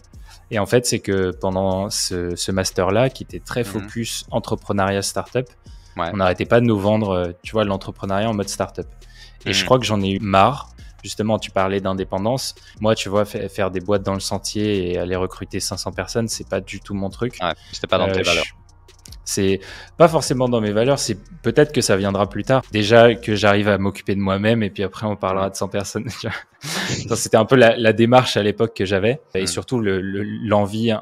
Speaker 2: Et en fait, c'est que pendant ce, ce master-là, qui était très hmm. focus entrepreneuriat entrepreneuriat startup, on n'arrêtait pas de nous vendre, euh, tu vois, l'entrepreneuriat en mode startup. Et je mm. crois que j'en ai eu marre. Justement, tu parlais d'indépendance. Moi, tu vois, faire des boîtes dans le sentier et aller recruter 500 personnes, c'est pas du tout mon truc. Ouais, c'était pas dans euh, tes valeurs. C'est pas forcément dans mes valeurs, c'est peut-être que ça viendra plus tard. Déjà que j'arrive à m'occuper de moi-même et puis après on parlera de 100 personnes. C'était un peu la, démarche à l'époque que j'avais et surtout l'envie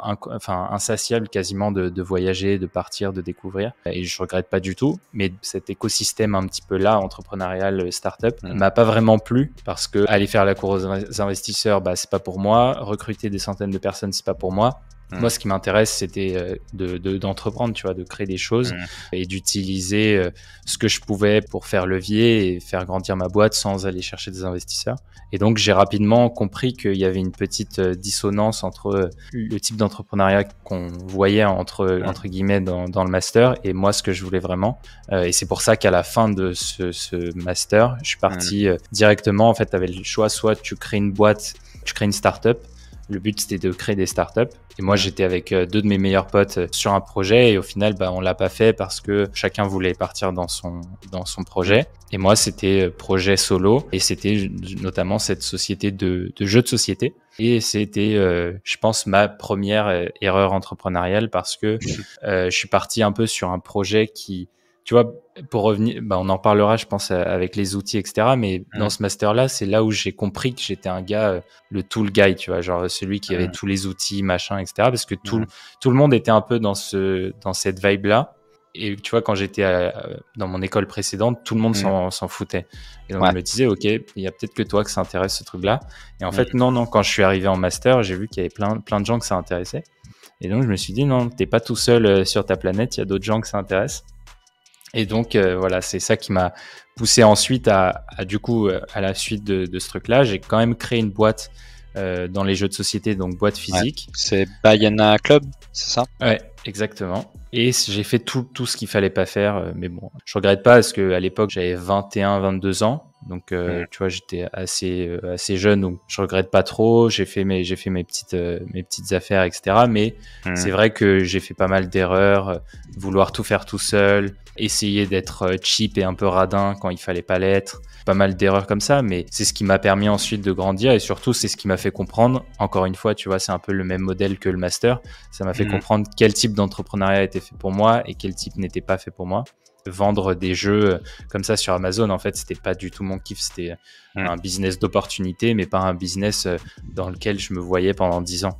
Speaker 2: insatiable quasiment de, voyager, de partir, de découvrir. Et je regrette pas du tout, mais cet écosystème un petit peu là, entrepreneurial, euh, start up m'a pas vraiment plu parce que aller faire la cour aux investisseurs, bah, c'est pas pour moi. Recruter des centaines de personnes, c'est pas pour moi. Moi, ce qui m'intéresse, c'était euh, d'entreprendre, de, tu vois, de créer des choses mm. et d'utiliser euh, ce que je pouvais pour faire levier et faire grandir ma boîte sans aller chercher des investisseurs. Et donc, j'ai rapidement compris qu'il y avait une petite euh, dissonance entre le type d'entrepreneuriat qu'on voyait entre, mm. entre guillemets dans, le master et moi, ce que je voulais vraiment. et c'est pour ça qu'à la fin de ce, master, je suis parti mm. directement. En fait, tu avais le choix, soit tu crées une boîte, tu crées une startup, up le but, c'était de créer des startups. Et moi, j'étais avec euh, deux de mes meilleurs potes euh, sur un projet. Et au final, bah, on l'a pas fait parce que chacun voulait partir dans son, dans son projet. Et moi, c'était euh, projet solo. Et c'était notamment cette société de, de jeux de société. Et c'était, je pense, ma première erreur entrepreneuriale parce que je suis parti un peu sur un projet qui tu vois, pour revenir, bah, on en parlera, je pense, euh, avec les outils, etc. Mais mmh. dans ce master-là, c'est là où j'ai compris que j'étais un gars, euh, le tool guy, tu vois, genre celui qui avait mmh. tous les outils, machin, etc. Parce que tout, mmh. tout le monde était un peu dans, ce, dans cette vibe-là. Et tu vois, quand j'étais euh, dans mon école précédente, tout le monde s'en foutait. Et donc, me disais, OK, il y a peut-être que toi que ça intéresse ce truc-là. Et en fait, non, non, quand je suis arrivé en master, j'ai vu qu'il y avait plein, plein de gens que ça intéressait. Et donc, je me suis dit, non, t'es pas tout seul sur ta planète, il y a d'autres gens que ça intéresse. Et donc, euh, voilà, c'est ça qui m'a poussé ensuite à, du coup, euh, à la suite de, ce truc-là. J'ai quand même créé une boîte euh, dans les jeux de société, donc boîte physique. c'est Bayana Club, c'est ça Ouais, exactement. Et j'ai fait tout, tout ce qu'il fallait pas faire, mais bon, je regrette pas parce qu'à l'époque j'avais 21, 22 ans. Donc, euh, mm. tu vois, j'étais euh, assez, jeune, donc je regrette pas trop. J'ai fait mes, euh, petites, affaires, etc. Mais mm. c'est vrai que j'ai fait pas mal d'erreurs, vouloir tout faire tout seul, essayer d'être cheap et un peu radin quand il fallait pas l'être, pas mal d'erreurs comme ça. Mais c'est ce qui m'a permis ensuite de grandir et surtout, c'est ce qui m'a fait comprendre. Encore une fois, tu vois, c'est un peu le même modèle que le master. Ça m'a fait mm. comprendre quel type d'entrepreneuriat était fait pour moi et quel type n'était pas fait pour moi vendre des jeux euh, comme ça sur Amazon, en fait, c'était pas du tout mon kiff. C'était euh, un business d'opportunité, mais pas un business euh, dans lequel je me voyais pendant
Speaker 1: 10 ans.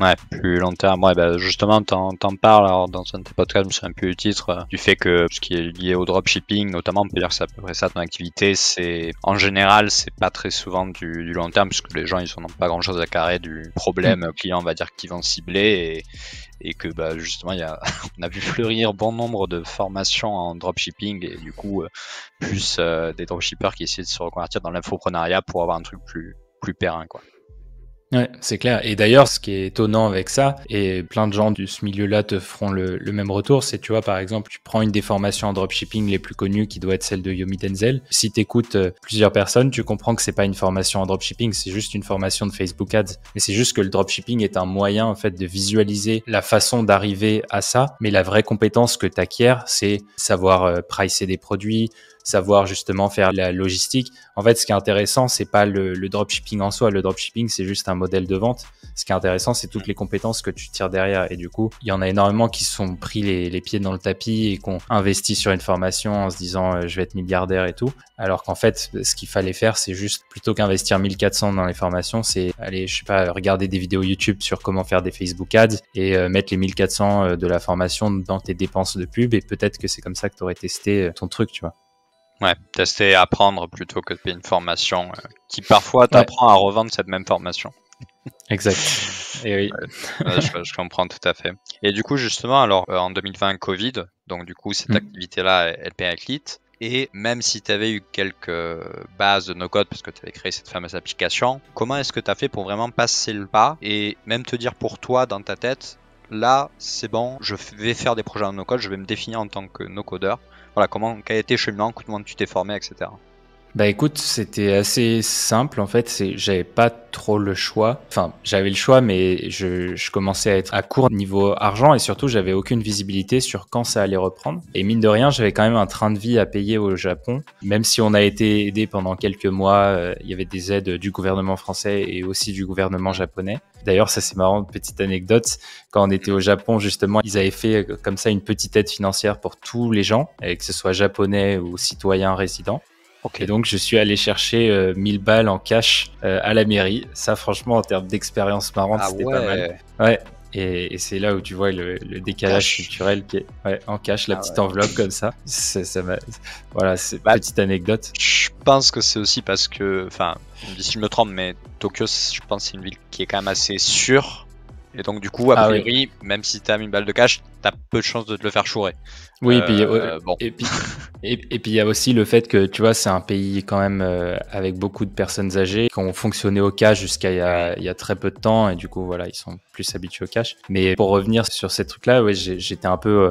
Speaker 1: Ouais, plus long terme. Ouais, bah justement, t'en, t'en parles alors, dans un de tes podcasts, je me souviens titre, euh, du fait que ce qui est lié au dropshipping, notamment, on peut dire que c'est à peu près ça ton activité. C'est en général, c'est pas très souvent du, du long terme, puisque les gens ils n'ont pas grand chose à carrer du problème mm. client, on va dire, qu'ils vont cibler. Et, et que bah, justement, y a, on a vu fleurir bon nombre de formations en dropshipping et du coup, euh, plus euh, des dropshippers qui essaient de se reconvertir dans l'infoprenariat pour avoir un truc plus, plus périn. Quoi.
Speaker 2: Ouais, c'est clair. Et d'ailleurs, ce qui est étonnant avec ça, et plein de gens de ce milieu-là te feront le, même retour, c'est, tu vois, par exemple, tu prends une des formations en dropshipping les plus connues, qui doit être celle de Yomi Denzel. Si tu écoutes euh, plusieurs personnes, tu comprends que c'est pas une formation en dropshipping, c'est juste une formation de Facebook Ads. Mais c'est juste que le dropshipping est un moyen, en fait, de visualiser la façon d'arriver à ça. Mais la vraie compétence que tu acquiers, c'est savoir euh, pricer des produits, savoir justement faire la logistique. En fait, ce qui est intéressant, c'est pas le, le dropshipping en soi. Le dropshipping, c'est juste un modèle de vente. Ce qui est intéressant, c'est toutes les compétences que tu tires derrière. Et du coup, il y en a énormément qui se sont pris les, pieds dans le tapis et qui ont investi sur une formation en se disant euh, je vais être milliardaire et tout. Alors qu'en fait, ce qu'il fallait faire, c'est juste plutôt qu'investir 1400 dans les formations, c'est aller, je sais pas, regarder des vidéos YouTube sur comment faire des Facebook ads et euh, mettre les 1400 euh, de la formation dans tes dépenses de pub. Et peut-être que c'est comme ça que tu aurais testé ton truc, tu vois.
Speaker 1: Ouais, tester et apprendre plutôt que de payer une formation euh, qui parfois t'apprend à revendre cette même formation. Exact. Et eh oui. je, comprends tout à fait. Et du coup, justement, alors euh, en 2020, Covid, donc du coup, cette mm. activité-là, elle périclite. Et même si tu avais eu quelques euh, bases de no-code, parce que tu avais créé cette fameuse application, comment est-ce que tu as fait pour vraiment passer le pas et même te dire pour toi dans ta tête, là, c'est bon, je vais faire des projets en no-code, je vais me définir en tant que no-codeur voilà, comment, quel a été le cheminement, comment tu t'es formé, etc.
Speaker 2: Bah écoute, c'était assez simple en fait. J'avais pas trop le choix. Enfin, j'avais le choix, mais je, je, commençais à être à court niveau argent et surtout j'avais aucune visibilité sur quand ça allait reprendre. Et mine de rien, j'avais quand même un train de vie à payer au Japon. Même si on a été aidé pendant quelques mois, euh, il y avait des aides du gouvernement français et aussi du gouvernement japonais. D'ailleurs, ça c'est marrant, petite anecdote. Quand on était au Japon, justement, ils avaient fait euh, comme ça une petite aide financière pour tous les gens, euh, que ce soit japonais ou citoyens résidents. Et donc, je suis allé chercher 1000 euh, balles en cash euh, à la mairie. Ça, franchement, en termes d'expérience marrante, ah c'était pas mal. Ouais. Et, et c'est là où tu vois le, décalage culturel qui est
Speaker 1: ouais, en cash, la ah petite enveloppe comme ça. voilà, c'est une bah, petite anecdote. Je pense que c'est aussi parce que, enfin, si je me trompe, mais Tokyo, je pense, c'est une ville qui est quand même assez sûre et donc, du coup, à ah même si t'as mis une balle de cash, t'as peu de chances de te le faire chourer. Oui, euh, et puis, et
Speaker 2: puis et, il y a aussi le fait que, tu vois, c'est un pays quand même euh, avec beaucoup de personnes âgées qui ont fonctionné au cash jusqu'à il y, a très peu de temps, et du coup, voilà, ils sont plus habitués au cash. Mais pour revenir sur ces trucs-là, j'étais un peu, euh,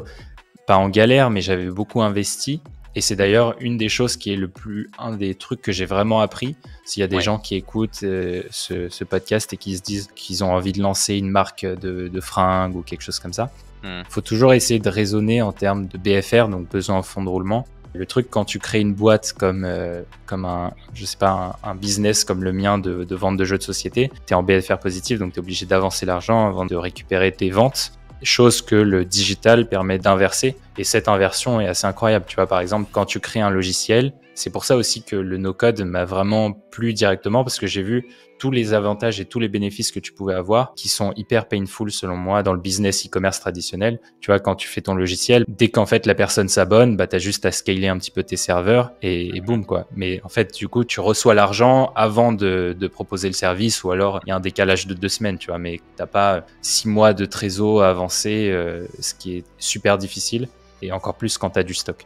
Speaker 2: pas en galère, mais j'avais beaucoup investi. Et c'est d'ailleurs une des choses qui est le plus, un des trucs que j'ai vraiment appris. S'il y a des gens qui écoutent euh, ce, podcast et qui se disent qu'ils ont envie de lancer une marque de, fringues ou quelque chose comme ça, il hmm. faut toujours essayer de raisonner en termes de BFR, donc besoin en fonds de roulement. Le truc, quand tu crées une boîte comme, euh, comme un, je sais pas, un, business comme le mien de, de vente de jeux de société, tu es en BFR positif, donc tu es obligé d'avancer l'argent avant de récupérer tes ventes chose que le digital permet d'inverser. Et cette inversion est assez incroyable. Tu vois, par exemple, quand tu crées un logiciel, c'est pour ça aussi que le no-code m'a vraiment plu directement parce que j'ai vu tous les avantages et tous les bénéfices que tu pouvais avoir qui sont hyper painful selon moi dans le business e-commerce traditionnel. Tu vois, quand tu fais ton logiciel, dès qu'en fait la personne s'abonne, bah, tu as juste à scaler un petit peu tes serveurs et, boum quoi. Mais en fait, du coup, tu reçois l'argent avant de, proposer le service ou alors il y a un décalage de deux semaines, tu vois, mais t'as pas six mois de trésor à avancer, euh, ce qui est super difficile et encore plus quand tu as du stock.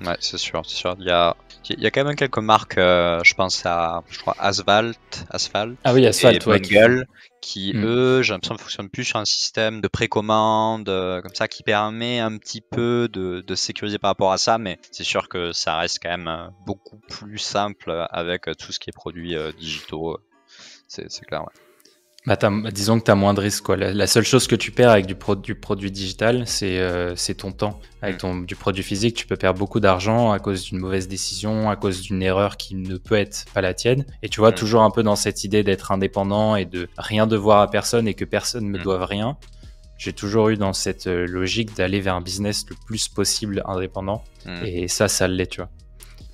Speaker 1: Ouais, c'est sûr, c'est sûr. Il y a, quand même quelques marques, euh, je pense à je crois Asphalt, Asphalt ah et qui, hmm. eux, j'ai l'impression, fonctionnent plus sur un système de précommande, euh, comme ça, qui permet un petit peu de, sécuriser par rapport à ça, mais c'est sûr que ça reste quand même euh, beaucoup plus simple avec tout ce qui est produits digitaux. C'est clair, ouais.
Speaker 2: Bah, disons que tu as moins de risques. La, seule chose que tu perds avec du, produit digital, euh, c'est ton temps. Avec mm. du produit physique, tu peux perdre beaucoup d'argent à cause d'une mauvaise décision, à cause d'une erreur qui ne peut être pas la tienne. Et tu vois, mm. toujours un peu dans cette idée d'être indépendant et de rien devoir à personne et que personne ne me mm. doive rien. J'ai toujours eu dans cette euh, logique d'aller vers un business le
Speaker 1: plus possible indépendant. Et ça, ça l'est, tu vois.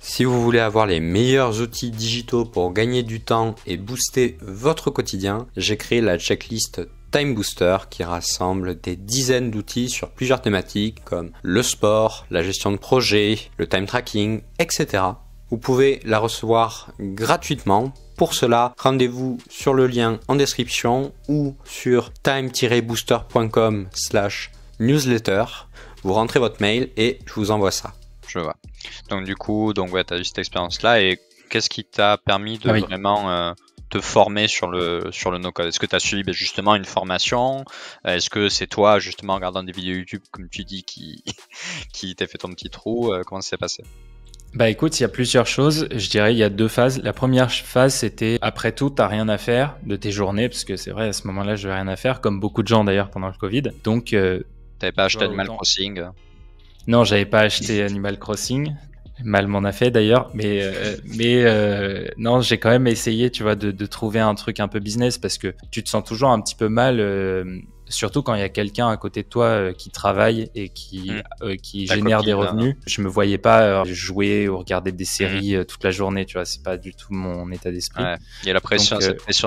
Speaker 1: Si vous voulez avoir les meilleurs outils digitaux pour gagner du temps et booster votre quotidien, j'ai créé la checklist Time Booster qui rassemble des dizaines d'outils sur plusieurs thématiques comme le sport, la gestion de projet, le time tracking, etc. Vous pouvez la recevoir gratuitement. Pour cela, rendez-vous sur le lien en description ou sur time-booster.com newsletter. Vous rentrez votre mail et je vous envoie ça. Donc du coup, donc ouais, tu as eu cette expérience-là et qu'est-ce qui t'a permis de ah vraiment euh, te former sur le, sur le no-code Est-ce que tu as suivi ben, justement une formation Est-ce que c'est toi, justement, en regardant des vidéos YouTube, comme tu dis, qui, qui t'a fait ton petit trou euh, Comment ça s'est passé
Speaker 2: bah écoute, il y a plusieurs choses. Je dirais il y a deux phases. La première phase, c'était après tout, t'as rien à faire de tes journées, parce que c'est vrai, à ce moment-là, je n'avais rien à faire, comme beaucoup de gens d'ailleurs pendant le Covid. Donc, euh,
Speaker 1: t'avais pas acheté Animal Crossing euh.
Speaker 2: Non, j'avais pas acheté Animal Crossing. Mal m'en a fait d'ailleurs, mais, euh, mais euh, non, j'ai quand même essayé, tu vois, de, de, trouver un truc un peu business parce que tu te sens toujours un petit peu mal euh, surtout quand il y a quelqu'un à côté de toi euh, qui travaille et qui, mm. euh, euh, qui génère des hein. revenus. Je Je me voyais pas jouer ou regarder des séries mm. toute la journée, tu vois,
Speaker 1: c'est pas du tout mon état d'esprit. Il y a la pression,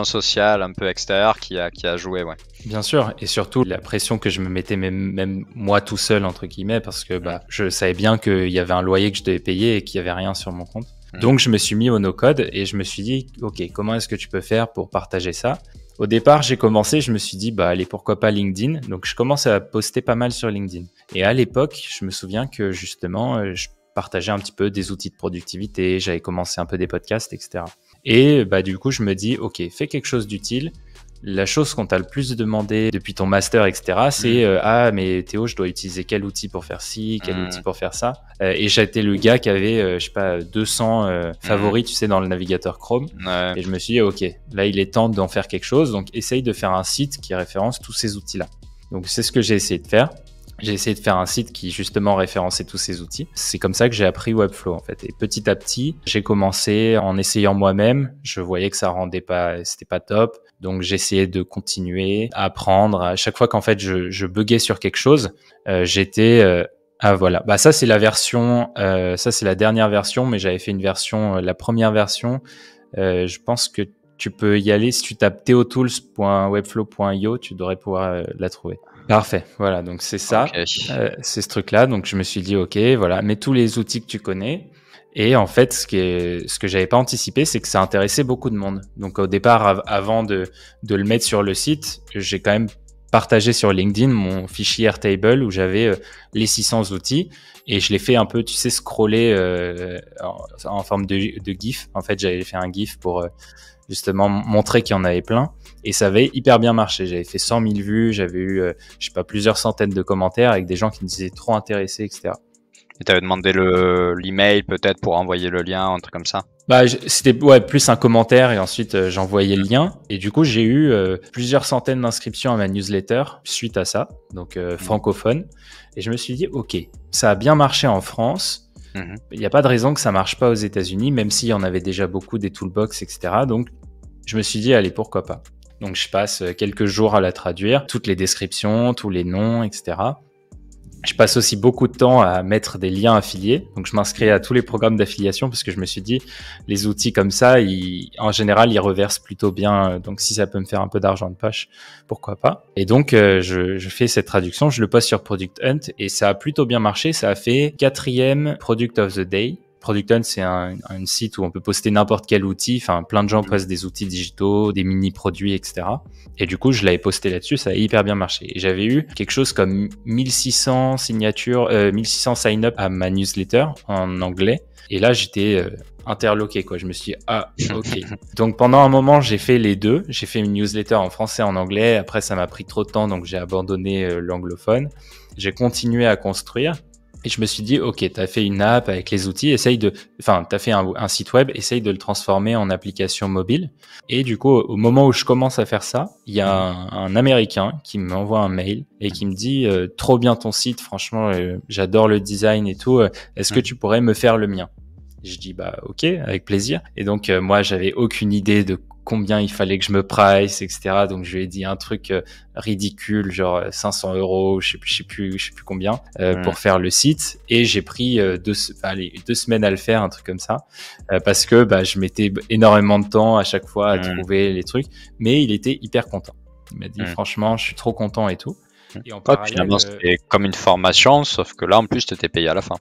Speaker 1: sociale un peu extérieure qui a, qui a joué,
Speaker 2: Bien sûr, et surtout la pression que je me mettais même, moi tout seul, entre guillemets, parce que bah, mm. je savais bien qu'il y avait un loyer que je devais payer et qu'il n'y avait rien sur mon compte. Donc je me suis mis au no-code et je me suis dit, ok, comment est-ce que tu peux faire pour partager ça au départ, j'ai commencé, je me suis dit, bah allez, pourquoi pas LinkedIn Donc je commence à poster pas mal sur LinkedIn. Et à l'époque, je me souviens que justement, euh, je partageais un petit peu des outils de productivité, j'avais commencé un peu des podcasts, etc. Et bah du coup, je me dis, ok, fais quelque chose d'utile la chose qu'on t'a le plus demandé depuis ton master, etc., c'est mm. euh, Ah, mais Théo, je dois utiliser quel outil pour faire ci, quel mm. outil pour faire ça. Euh, et j'étais le gars qui avait, euh, je sais pas, 200 euh, mm. favoris, tu sais, dans le navigateur Chrome. Et je me suis dit, OK, là, il est temps d'en faire quelque chose. Donc, essaye de faire un site qui référence tous ces outils-là. Donc, c'est ce que j'ai essayé de faire. J'ai essayé de faire un site qui justement référençait tous ces outils. C'est comme ça que j'ai appris Webflow en fait. Et petit à petit, j'ai commencé en essayant moi-même. Je voyais que ça rendait pas, c'était pas top. Donc j'essayais de continuer à apprendre. À chaque fois qu'en fait je, buguais sur quelque chose, euh, j'étais euh, ah voilà. Bah ça c'est la version, euh, ça c'est la dernière version, mais j'avais fait une version, la première version. je pense que tu peux y aller si tu tapes theotools.webflow.io, tu devrais pouvoir la trouver. Parfait, voilà, donc c'est ça, c'est ce truc-là. Donc je me suis dit, ok, voilà, mets tous les outils que tu connais, et en fait, ce, qui est, ce que j'avais pas anticipé, c'est que ça intéressait beaucoup de monde. Donc au départ, avant de, le mettre sur le site, j'ai quand même partagé sur LinkedIn mon fichier Airtable où j'avais euh, les 600 outils et je l'ai fait un peu, tu sais, scroller euh, en, forme de, GIF. En fait, j'avais fait un GIF pour euh, justement montrer qu'il y en avait plein et ça avait hyper bien marché. J'avais fait 100 000 vues, j'avais eu, je sais pas, plusieurs centaines de commentaires avec des gens qui me disaient trop intéressés,
Speaker 1: etc. Et t'avais demandé l'email peut-être pour envoyer le lien, un truc comme ça bah,
Speaker 2: C'était ouais, plus un commentaire et ensuite euh, j'envoyais le lien. Et du coup, j'ai eu euh, plusieurs centaines d'inscriptions à ma newsletter suite à ça, donc euh, mmh. francophone. Et je me suis dit, ok, ça a bien marché en France. Mmh. Il n'y a pas de raison que ça marche pas aux États-Unis, même s'il y en avait déjà beaucoup des toolbox, etc. Donc, je me suis dit, allez, pourquoi pas. Donc, je passe quelques jours à la traduire, toutes les descriptions, tous les noms, etc je passe aussi beaucoup de temps à mettre des liens affiliés. Donc, je m'inscris à tous les programmes d'affiliation parce que je me suis dit, les outils comme ça, ils, en général, ils reversent plutôt bien. Donc, si ça peut me faire un peu d'argent de poche, pourquoi pas. Et donc, euh, je, je, fais cette traduction, je le poste sur Product Hunt et ça a plutôt bien marché. Ça a fait quatrième Product of the Day. Product Hunt, c'est un, site où on peut poster n'importe quel outil. Enfin, plein de gens mm. postent des outils digitaux, des mini-produits, etc. Et du coup, je l'avais posté là-dessus, ça a hyper bien marché. Et j'avais eu quelque chose comme 1600 signatures, 1600 euh, sign-up à ma newsletter en anglais. Et là, j'étais euh, interloqué, quoi. Je me suis dit, ah, ok. donc pendant un moment, j'ai fait les deux. J'ai fait une newsletter en français, en anglais. Après, ça m'a pris trop de temps, donc j'ai abandonné euh, l'anglophone. J'ai continué à construire et je me suis dit, OK, tu as fait une app avec les outils, essaye de, enfin, tu as fait un, un, site web, essaye de le transformer en application mobile. Et du coup, au moment où je commence à faire ça, il y a un, Américain qui m'envoie un mail et qui me dit, euh, trop bien ton site, franchement, euh, j'adore le design et tout, euh, est-ce que tu pourrais me faire le mien je dis bah ok avec plaisir et donc moi j'avais aucune idée de combien il fallait que je me price, etc. Donc je lui ai dit un truc euh, ridicule, genre 500 euh, euros, je sais plus, je sais plus, je sais plus combien, euh, pour faire le site. Et j'ai pris deux, allez, deux semaines à le faire, un truc comme ça, parce que bah, je mettais énormément de temps à chaque fois à trouver les trucs. Mais il était hyper content. Il m'a dit franchement, je suis trop content et tout. Et en parallèle,
Speaker 1: c'était comme une formation, sauf que là, en plus, tu étais payé à la fin.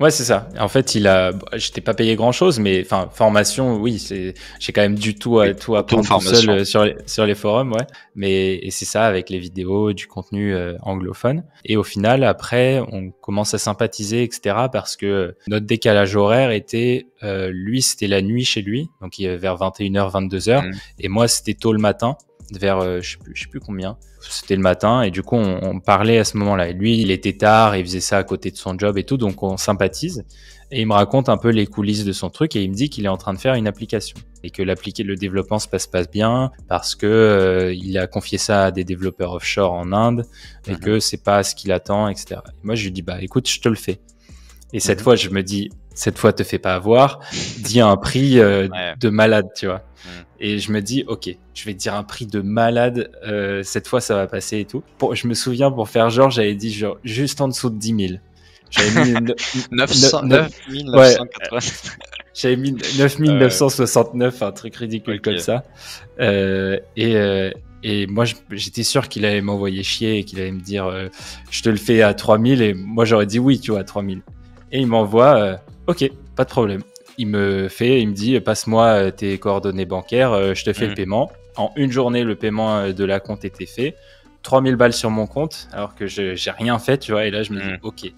Speaker 2: Ouais, c'est ça. En fait, il a, j'étais pas payé grand chose, mais enfin, formation, oui, c'est, j'ai quand même du tout à tout apprendre seul sur les, sur les forums, ouais. Mais c'est ça avec les vidéos, du contenu euh, anglophone. Et au final, après, on commence à sympathiser, etc. Parce que notre décalage horaire était, euh, lui, c'était la nuit chez lui, donc il vers 21h, mmh. 22h, et moi, c'était tôt le matin vers euh, je, sais plus, je sais plus combien c'était le matin et du coup on, parlait à ce moment-là. Lui, il était tard, il faisait ça à côté de son job et tout, donc on sympathise. Et il me raconte un peu les coulisses de son truc et il me dit qu'il est en train de faire une application et que l'appliquer le développement se passe pas bien parce que euh, il a confié ça à des développeurs offshore en Inde et mhm. que c'est pas ce qu'il attend, etc. moi je lui dis bah écoute, je te le fais. Et cette mhm. fois je me dis cette fois te fais pas avoir, dis un prix euh, de malade, tu vois. Mhm. Et je me dis, ok, je vais te dire un prix de malade, euh, cette fois ça va passer et tout. Pour, je me souviens, pour faire genre, j'avais dit genre juste en dessous de 10 000. J'avais mis, 9 969, 9969, un truc ridicule comme ça. Euh, et, euh, et moi, j'étais sûr qu'il allait m'envoyer chier et qu'il allait me dire, euh, je te le fais à 3000. Et moi, j'aurais dit oui, tu vois, à 3000. Et il m'envoie, ok, pas de problème il me fait, il me dit passe-moi euh, tes coordonnées bancaires, euh, je te fais le mhm. paiement. En une journée, le paiement euh, de la compte était fait. 3000 balles sur mon compte, alors que je j'ai rien fait, tu vois. Et là, je me dis, mhm. ok,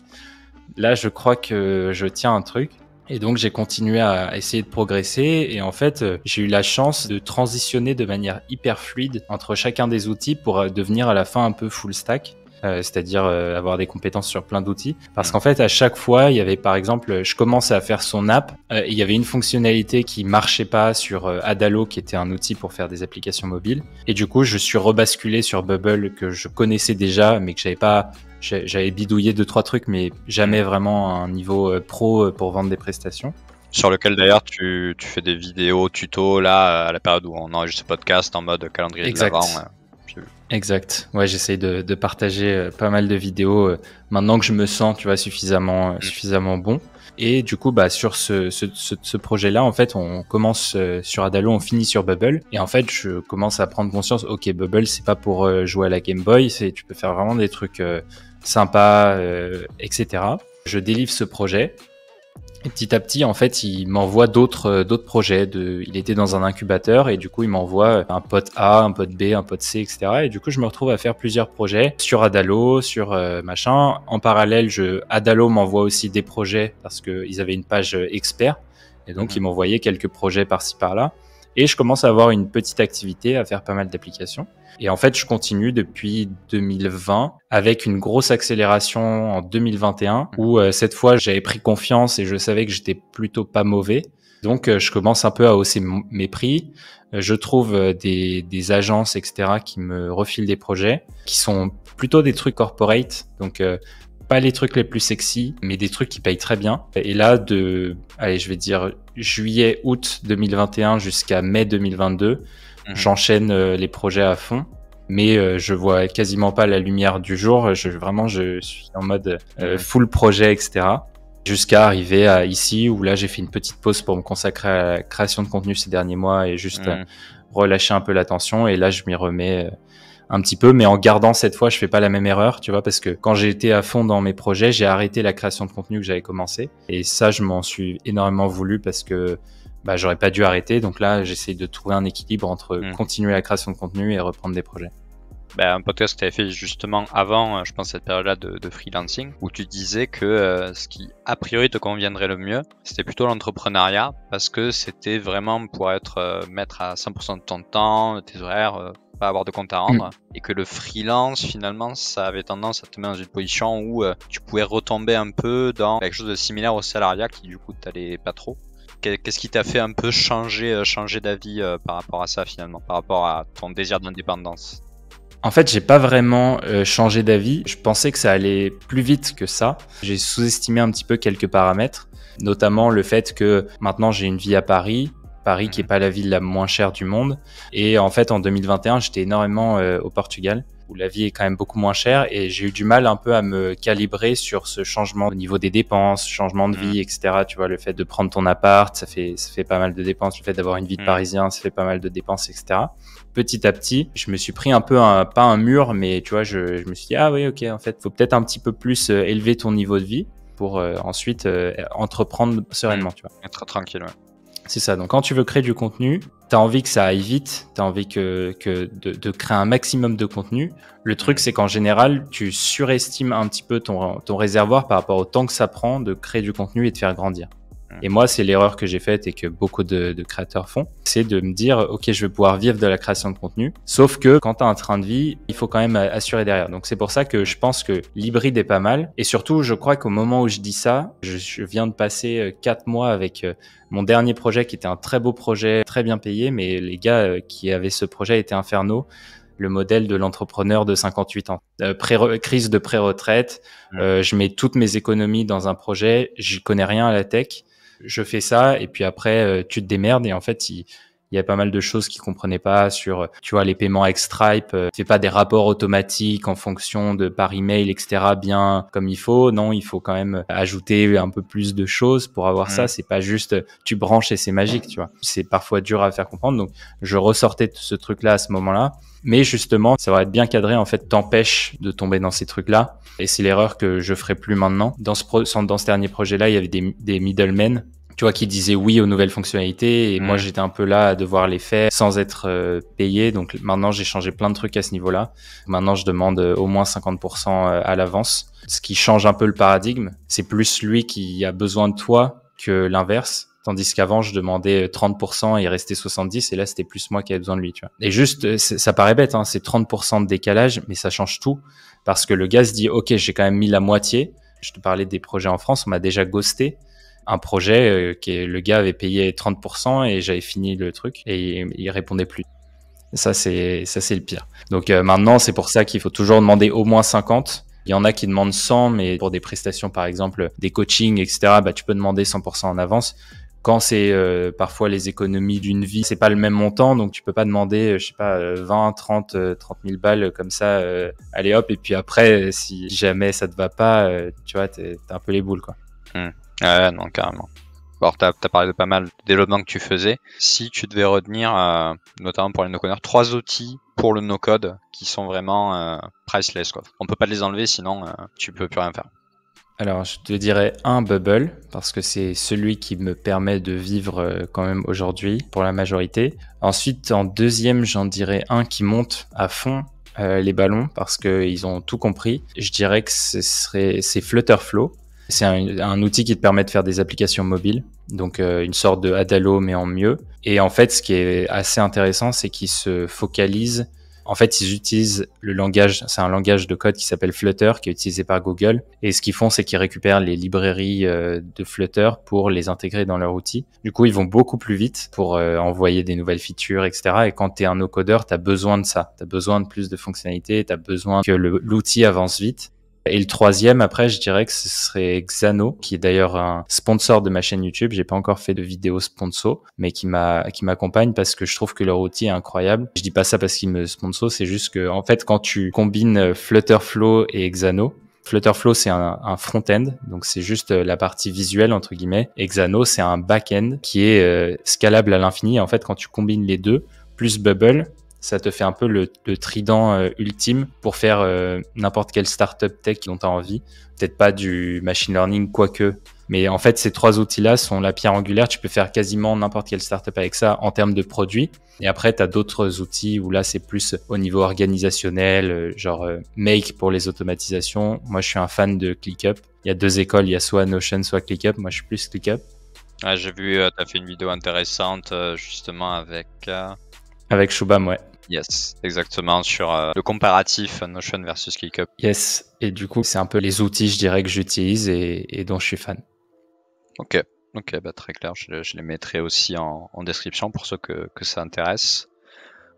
Speaker 2: là, je crois que je tiens un truc. Et donc, j'ai continué à essayer de progresser. Et en fait, j'ai eu la chance de transitionner de manière hyper fluide entre chacun des outils pour devenir à la fin un peu full stack. Euh, c'est-à-dire euh, avoir des compétences sur plein d'outils. Parce mm. qu'en fait, à chaque fois, il y avait par exemple, je commençais à faire son app, euh, il y avait une fonctionnalité qui marchait pas sur Adalo, qui était un outil pour faire des applications mobiles. Et du coup, je suis rebasculé sur Bubble que je connaissais déjà, mais que j'avais pas j'avais bidouillé deux trois trucs, mais jamais vraiment un niveau pro pour vendre des prestations.
Speaker 1: Sur lequel d'ailleurs tu, fais des vidéos tuto là à la période où on enregistre ce podcast en mode calendrier exact.
Speaker 2: Exact. Ouais, j'essaye de, de, partager euh, pas mal de vidéos euh, maintenant que je me sens, tu vois, suffisamment, euh, suffisamment bon. Et du coup, bah, sur ce, ce, ce, projet-là, en fait, on commence sur Adalo, on finit sur Bubble. Et en fait, je commence à prendre conscience, ok, Bubble, c'est pas pour jouer à la Game Boy, c'est, tu peux faire vraiment des trucs sympas, etc. Je délivre ce projet. Et petit à petit, en fait, il m'envoie d'autres euh, d'autres projets. De... Il était dans un incubateur et du coup, il m'envoie euh, un pote A, un pote B, un pote C, etc. Et du coup, je me retrouve à faire plusieurs projets sur Adalo, sur euh, machin. En parallèle, je... Adalo m'envoie aussi des projets parce qu'ils avaient une page expert. Et donc, mhm. ils m'envoyaient quelques projets par-ci, par-là. Et je commence à avoir une petite activité, à faire pas mal d'applications. Et en fait, je continue depuis 2020 avec une grosse accélération en 2021 où euh, cette fois j'avais pris confiance et je savais que j'étais plutôt pas mauvais. Donc euh, je commence un peu à hausser mes prix. Euh, je trouve des, des, agences, etc., qui me refilent des projets qui sont plutôt des trucs corporate. Donc pas les trucs les plus sexy, mais des trucs qui payent très bien. Et là, de, allez, je vais dire juillet, août 2021 jusqu'à mai 2022, Mhm. J'enchaîne euh, les projets à fond mais euh, je vois quasiment pas la lumière du jour. Je, vraiment, je suis en mode euh, mhm. full projet, etc. Jusqu'à arriver à ici où là, j'ai fait une petite pause pour me consacrer à la création de contenu ces derniers mois et juste mhm. relâcher un peu l'attention. Et là, je m'y remets un petit peu, mais en gardant cette fois, je fais pas la même erreur, tu vois, parce que quand j'ai été à fond dans mes projets, j'ai arrêté la création de contenu que j'avais commencé. Et ça, je m'en suis énormément voulu parce que bah, j'aurais pas dû arrêter. Donc là, j'essaie de trouver un équilibre entre hmm. continuer la création de contenu et reprendre des projets.
Speaker 1: bah un podcast que tu avais fait justement avant, euh, je pense, cette période-là de, freelancing, où tu disais que euh, ce qui a priori te conviendrait le mieux, c'était plutôt l'entrepreneuriat, parce que c'était vraiment pour être euh, mettre à 100% de ton temps, tes horaires, pas avoir de compte à rendre, hmm. et que le freelance, finalement, ça avait tendance à te mettre dans une position où tu pouvais retomber un peu dans quelque chose de similaire au salariat qui, du coup, t'allais pas trop. Qu'est-ce qui t'a fait un peu changer, euh, changer d'avis euh, par rapport à ça finalement, par rapport à ton désir d'indépendance
Speaker 2: en fait, j'ai pas vraiment euh, changé d'avis. Je pensais que ça allait plus vite que ça. J'ai sous-estimé un petit peu quelques paramètres, notamment le fait que maintenant j'ai une vie à Paris. Paris qui est mhm. pas la ville la moins chère du monde. Et en fait, en 2021, j'étais énormément au Portugal où la vie est quand même beaucoup moins chère et j'ai eu du mal un peu à me calibrer sur ce changement au niveau des dépenses, changement de vie, mm. etc. Tu vois, le fait de prendre ton appart, ça fait, fait pas mal de dépenses, le fait d'avoir une vie de mm. parisien, ça fait pas mal de dépenses, etc. Petit à petit, je me suis pris un peu, un, pas un mur, mais tu vois, je, me suis dit, ah oui, ok, en fait, faut peut-être un petit peu plus euh, élever ton niveau de vie pour euh, ensuite euh, entreprendre sereinement, mm. tu vois. Être tranquille, ouais. C'est ça. Donc, quand tu veux créer du contenu, T'as envie que ça aille vite, t'as envie que, de, de, créer un maximum de contenu. Le truc, c'est qu'en général, tu surestimes un petit peu ton, ton réservoir par rapport au temps que ça prend de créer du contenu et de faire grandir. Et moi, c'est l'erreur que j'ai faite et que beaucoup de, créateurs font, c'est de me dire, OK, je vais pouvoir vivre de la création de contenu. Sauf que quand tu as un train de vie, il faut quand même assurer derrière. Donc c'est pour ça que je pense que l'hybride est pas mal. Et surtout, je crois qu'au moment où je dis ça, je, viens de passer euh, quatre mois avec euh, mon dernier projet qui était un très beau projet, très bien payé, mais les gars euh, qui avaient ce projet étaient infernaux le modèle de l'entrepreneur de 58 ans. crise de pré-retraite, je mets toutes mes économies dans un projet, j'y connais rien à la tech, je fais ça, et puis après, euh, tu te démerdes, et en fait, il y a pas mal de choses qu'ils comprenaient pas sur, tu vois, les paiements avec Stripe. Euh, c'est pas des rapports automatiques en fonction de par email, etc. Bien comme il faut. Non, il faut quand même ajouter un peu plus de choses pour avoir ça. Mm. C'est pas juste tu branches et c'est magique, tu vois. C'est parfois dur à faire comprendre. Donc, je ressortais ce truc-là à ce moment-là. Mais justement, ça va être bien cadré, en fait, t'empêche de tomber dans ces trucs-là. Et c'est l'erreur que je ferai plus maintenant. Dans ce, dans ce dernier projet-là, il y avait des, des middlemen tu vois, qui disait oui aux nouvelles fonctionnalités. Et moi, mm. j'étais un peu là à devoir les faire sans être euh, payé. Donc maintenant, j'ai changé plein de trucs à ce niveau-là. Maintenant, je demande euh, au moins 50% euh, à l'avance. Ce qui change un peu le paradigme, c'est plus lui qui a besoin de toi que l'inverse. Tandis qu'avant, je demandais 30% et restait 70%, et là, c'était plus moi qui avait besoin de lui, tu vois. Et juste, ça paraît bête, hein, c'est 30% de décalage, mais ça change tout. Parce que le gars se dit, OK, j'ai quand même mis la moitié. Je te parlais des projets en France, on m'a déjà ghosté un projet euh, qui est, le gars avait payé 30% et j'avais fini le truc et il, répondait plus. Ça, c'est, ça, c'est le pire. Donc euh, maintenant, c'est pour ça qu'il faut toujours demander au moins 50. Il y en a qui demandent 100, mais pour des prestations, par exemple, des coachings, etc., bah, tu peux demander 100% en avance. Quand c'est euh, parfois les économies d'une vie, c'est pas le même montant, donc tu peux pas demander, je sais pas, 20, 30, 30 000 balles comme ça, allez hop, et puis après, si jamais ça te va pas, tu vois, t'es,
Speaker 1: un peu les boules, quoi. Hmm. Ouais, non, carrément. Alors, t'as parlé de pas mal de développement que tu faisais. Si tu devais retenir, euh, notamment pour les no-codeurs, trois outils pour le no-code qui sont vraiment euh, priceless. Quoi. On peut pas les enlever, sinon euh, tu peux plus rien faire. Alors,
Speaker 2: je te dirais un Bubble, parce que c'est celui qui me permet de vivre quand même aujourd'hui pour la majorité. Ensuite, en deuxième, j'en dirais un qui monte à fond les ballons, parce qu'ils ont tout compris. Je dirais que ce serait, c'est Flutterflow, c'est un, outil qui te permet de faire des applications mobiles, donc euh, une sorte de Adalo mais en mieux. Et en fait, ce qui est assez intéressant, c'est qu'ils se focalisent. En fait, ils utilisent le langage, c'est un langage de code qui s'appelle Flutter, qui est utilisé par Google. Et ce qu'ils font, c'est qu'ils récupèrent les librairies euh, de Flutter pour les intégrer dans leur outil. Du coup, ils vont beaucoup plus vite pour euh, envoyer des nouvelles features, etc. Et quand tu es un no-codeur, tu as besoin de ça. Tu as besoin de plus de fonctionnalités, tu as besoin que l'outil avance vite. Et le troisième, après, je dirais que ce serait Xano, qui est d'ailleurs un sponsor de ma chaîne YouTube. J'ai pas encore fait de vidéo sponsor, mais qui m'a qui m'accompagne parce que je trouve que leur outil est incroyable. Je dis pas ça parce qu'ils me sponsor, c'est juste que en fait, quand tu combines euh, Flutterflow et Xano, Flutterflow, c'est un, front-end, donc c'est juste euh, la partie visuelle, entre guillemets. Xano, c'est un back-end qui est euh, scalable à l'infini. En fait, quand tu combines les deux, plus Bubble, ça te fait un peu le, trident euh, ultime pour faire euh, n'importe quelle startup tech dont tu as envie. Peut-être pas du machine learning, quoique. Mais en fait, ces trois outils-là sont la pierre angulaire. Tu peux faire quasiment n'importe quelle startup avec ça en termes de produits. Et après, tu as d'autres outils où là, c'est plus au niveau organisationnel, euh, genre Make pour les automatisations. Moi, je suis un fan de ClickUp. Il y a deux écoles, il y a soit Notion, soit ClickUp. Moi, je suis plus ClickUp.
Speaker 1: Ah, j'ai vu, tu as fait une vidéo intéressante justement avec...
Speaker 2: Avec Shubham, ouais.
Speaker 1: Yes, exactement, sur euh, le comparatif Notion versus Up.
Speaker 2: Yes, et du coup, c'est un peu les outils, je dirais, que j'utilise et, dont je suis fan.
Speaker 1: Ok, donc bah, très clair, je, les mettrai aussi en, description pour ceux que, ça intéresse.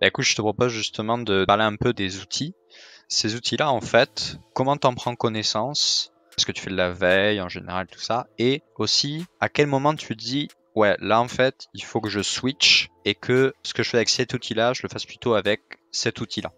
Speaker 1: Bah, écoute, je te propose justement de parler un peu des outils. Ces outils-là, en fait, comment t'en prends connaissance est-ce que tu fais de la veille en général, tout ça Et aussi, à quel moment tu dis, Ouais, là en fait, il faut que je switch et que ce que je fais avec cet outil-là, je le fasse plutôt avec cet outil-là.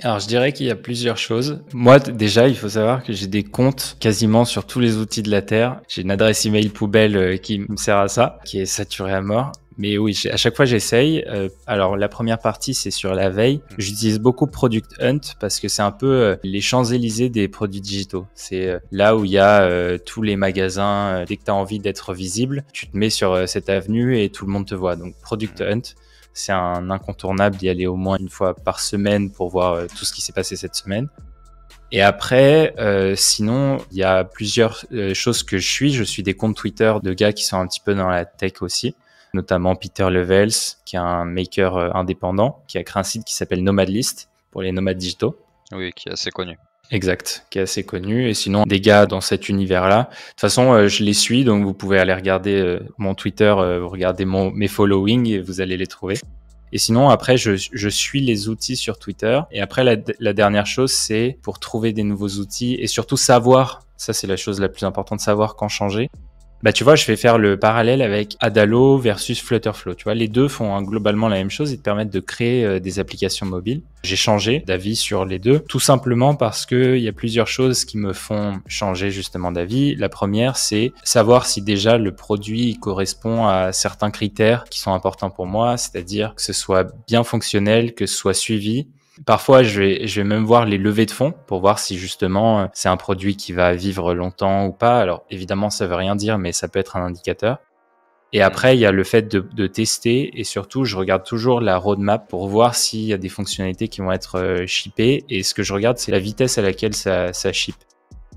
Speaker 1: Alors, je dirais qu'il y a plusieurs choses. Moi,
Speaker 2: déjà, il faut savoir que j'ai des comptes quasiment sur tous les outils de la Terre. J'ai une adresse email poubelle euh, qui me sert à ça, qui est saturée à mort. Mais oui, à chaque fois j'essaye. Euh, alors la première partie c'est sur la veille. Mm. J'utilise beaucoup Product Hunt parce que c'est un peu euh, les Champs-Élysées des produits digitaux. C'est euh, là où il y a tous les magasins. Dès que tu as envie d'être visible, tu te mets sur cette avenue et tout le monde te voit. Donc Product mm. Hunt, c'est un incontournable d'y aller au moins une fois par semaine pour voir tout ce qui s'est passé cette semaine. Et après, sinon, il y a plusieurs choses que je suis. Je suis des comptes Twitter de gars qui sont un petit peu dans la tech aussi notamment Peter Levels, qui est un maker euh, indépendant, qui a créé un site qui s'appelle Nomadlist, pour les nomades digitaux.
Speaker 1: Oui, qui est assez connu.
Speaker 2: Exact, qui est assez connu. Et sinon, des gars dans cet univers-là. De toute façon, euh, je les suis, donc vous pouvez aller regarder euh, mon Twitter, regarder mon, mes followings et vous allez les trouver. Et sinon, après, je, suis les outils sur Twitter. Et après, la, la dernière chose, c'est pour trouver des nouveaux outils et surtout savoir, ça c'est la chose la plus importante, savoir quand changer. Bah tu vois, je vais faire le parallèle avec Adalo versus Flutterflow. Tu vois, les deux font hein, globalement la même chose et te permettent de créer euh, des applications mobiles. J'ai changé d'avis sur les deux, tout simplement parce que il y a plusieurs choses qui me font changer justement d'avis. La première, c'est savoir si déjà le produit correspond à certains critères qui sont importants pour moi, c'est-à-dire que ce soit bien fonctionnel, que ce soit suivi, Parfois, je vais, je vais même voir les levées de fonds pour voir si justement euh, c'est un produit qui va vivre longtemps ou pas. Alors évidemment, ça veut rien dire, mais ça peut être un indicateur. Et mm. après, il y a le fait de, tester et surtout, je regarde toujours la roadmap pour voir s'il y a des fonctionnalités qui vont être euh, shippées. Et ce que je regarde, c'est la vitesse à laquelle ça, ça